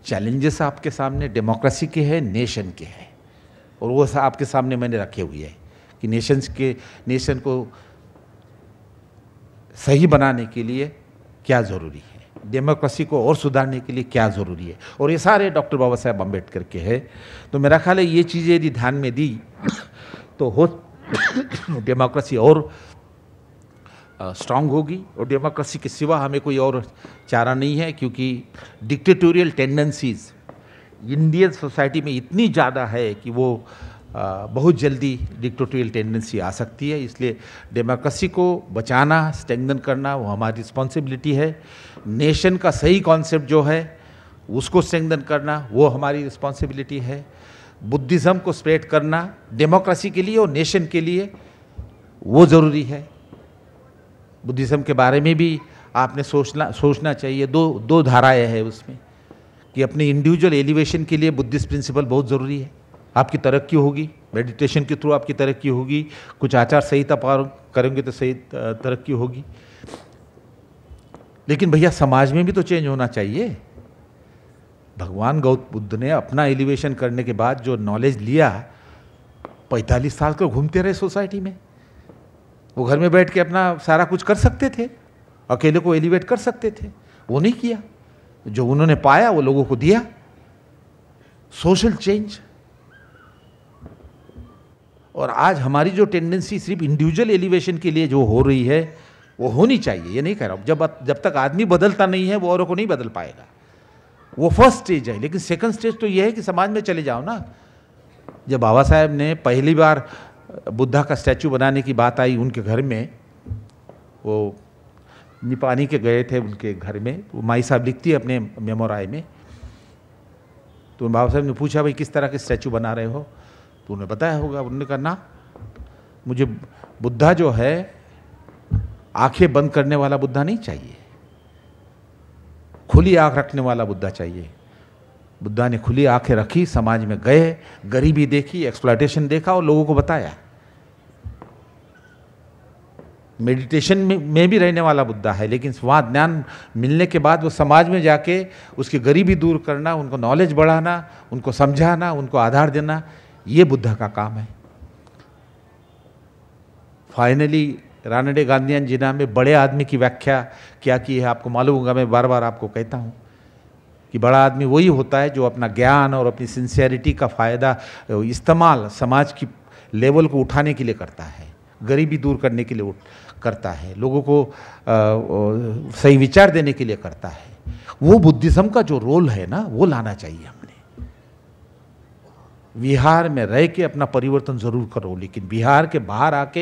चैलेंजेस आपके सामने डेमोक्रेसी के हैं नेशन के हैं और वो आपके सामने मैंने रखे हुए हैं कि नेशंस के नेशन को सही बनाने के लिए क्या ज़रूरी है डेमोक्रेसी को और सुधारने के लिए क्या ज़रूरी है और ये सारे डॉक्टर बाबा साहेब अम्बेडकर के हैं तो मेरा ख्याल है ये चीज़ें यदि ध्यान में दी तो हो (coughs) डेमोक्रेसी और स्ट्रांग होगी और डेमोक्रेसी के सिवा हमें कोई और चारा नहीं है क्योंकि डिक्टेटोरियल टेंडेंसीज इंडियन सोसाइटी में इतनी ज़्यादा है कि वो बहुत जल्दी डिक्टोटोरियल टेंडेंसी आ सकती है इसलिए डेमोक्रेसी को बचाना स्ट्रेंगन करना वो हमारी रिस्पॉन्सिबिलिटी है नेशन का सही कॉन्सेप्ट जो है उसको स्ट्रेंगन करना वो हमारी रिस्पॉन्सिबिलिटी है बुद्धिज़्म को स्प्रेड करना डेमोक्रेसी के लिए और नेशन के लिए वो ज़रूरी है बुद्धिज़्म के बारे में भी आपने सोचना सोचना चाहिए दो दो धाराएं हैं उसमें कि अपनी इंडिविजुअल एलिवेशन के लिए बुद्धिस्ट प्रिंसिपल बहुत ज़रूरी है आपकी तरक्की होगी मेडिटेशन के थ्रू आपकी तरक्की होगी कुछ आचार संहिता पार करेंगे तो सही तरक्की होगी लेकिन भैया समाज में भी तो चेंज होना चाहिए भगवान गौत बुद्ध ने अपना एलिवेशन करने के बाद जो नॉलेज लिया पैंतालीस साल को घूमते रहे सोसाइटी में वो घर में बैठ के अपना सारा कुछ कर सकते थे अकेले को एलिवेट कर सकते थे वो नहीं किया जो उन्होंने पाया वो लोगों को दिया सोशल चेंज और आज हमारी जो टेंडेंसी सिर्फ इंडिविजुअल एलिवेशन के लिए जो हो रही है वो होनी चाहिए ये नहीं कह रहा हूँ जब जब तक आदमी बदलता नहीं है वो औरों को नहीं बदल पाएगा वो फर्स्ट स्टेज है लेकिन सेकंड स्टेज तो ये है कि समाज में चले जाओ ना जब बाबा साहेब ने पहली बार बुद्धा का स्टैचू बनाने की बात आई उनके घर में वो निपानी के गए थे उनके घर में वो माई साहब लिखती है अपने मेमोराय में तो बाबा साहब ने पूछा भाई किस तरह के स्टैचू बना रहे हो तो उन्हें बताया होगा उन्होंने कहा ना मुझे बुद्धा जो है आंखें बंद करने वाला बुद्धा नहीं चाहिए खुली आंख रखने वाला बुद्धा चाहिए बुद्धा ने खुली आंखें रखी समाज में गए गरीबी देखी एक्सप्लाइटेशन देखा और लोगों को बताया मेडिटेशन में, में भी रहने वाला बुद्धा है लेकिन वहाँ ज्ञान मिलने के बाद वो समाज में जाके उसकी गरीबी दूर करना उनको नॉलेज बढ़ाना उनको समझाना उनको आधार देना ये बुद्धा का काम है फाइनली रानडे जी जिना में बड़े आदमी की व्याख्या क्या की है आपको मालूम होगा मैं बार बार आपको कहता हूँ कि बड़ा आदमी वही होता है जो अपना ज्ञान और अपनी सिंसियरिटी का फ़ायदा इस्तेमाल समाज की लेवल को उठाने के लिए करता है गरीबी दूर करने के लिए करता है लोगों को आ, सही विचार देने के लिए करता है वो बुद्धिज़्म का जो रोल है ना वो लाना चाहिए हमने बिहार में रह के अपना परिवर्तन ज़रूर करो लेकिन बिहार के बाहर आके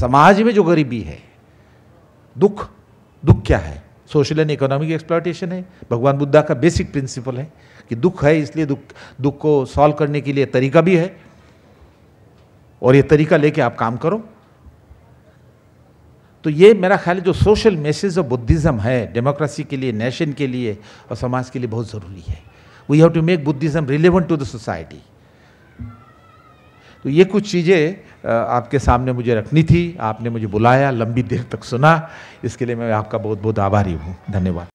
समाज में जो गरीबी है दुख दुख क्या है सोशल एंड इकोनॉमिक एक्सप्लाटेशन है भगवान बुद्धा का बेसिक प्रिंसिपल है कि दुख है इसलिए दुख दुख को सॉल्व करने के लिए तरीका भी है और ये तरीका लेके आप काम करो तो ये मेरा ख्याल है जो सोशल मैसेज ऑफ बुद्धिज़्म है डेमोक्रेसी के लिए नेशन के लिए और समाज के लिए बहुत ज़रूरी है we have to make Buddhism relevant to the society तो ये कुछ चीज़ें आपके सामने मुझे रखनी थी आपने मुझे बुलाया लंबी देर तक सुना इसके लिए मैं आपका बहुत बहुत आभारी हूँ धन्यवाद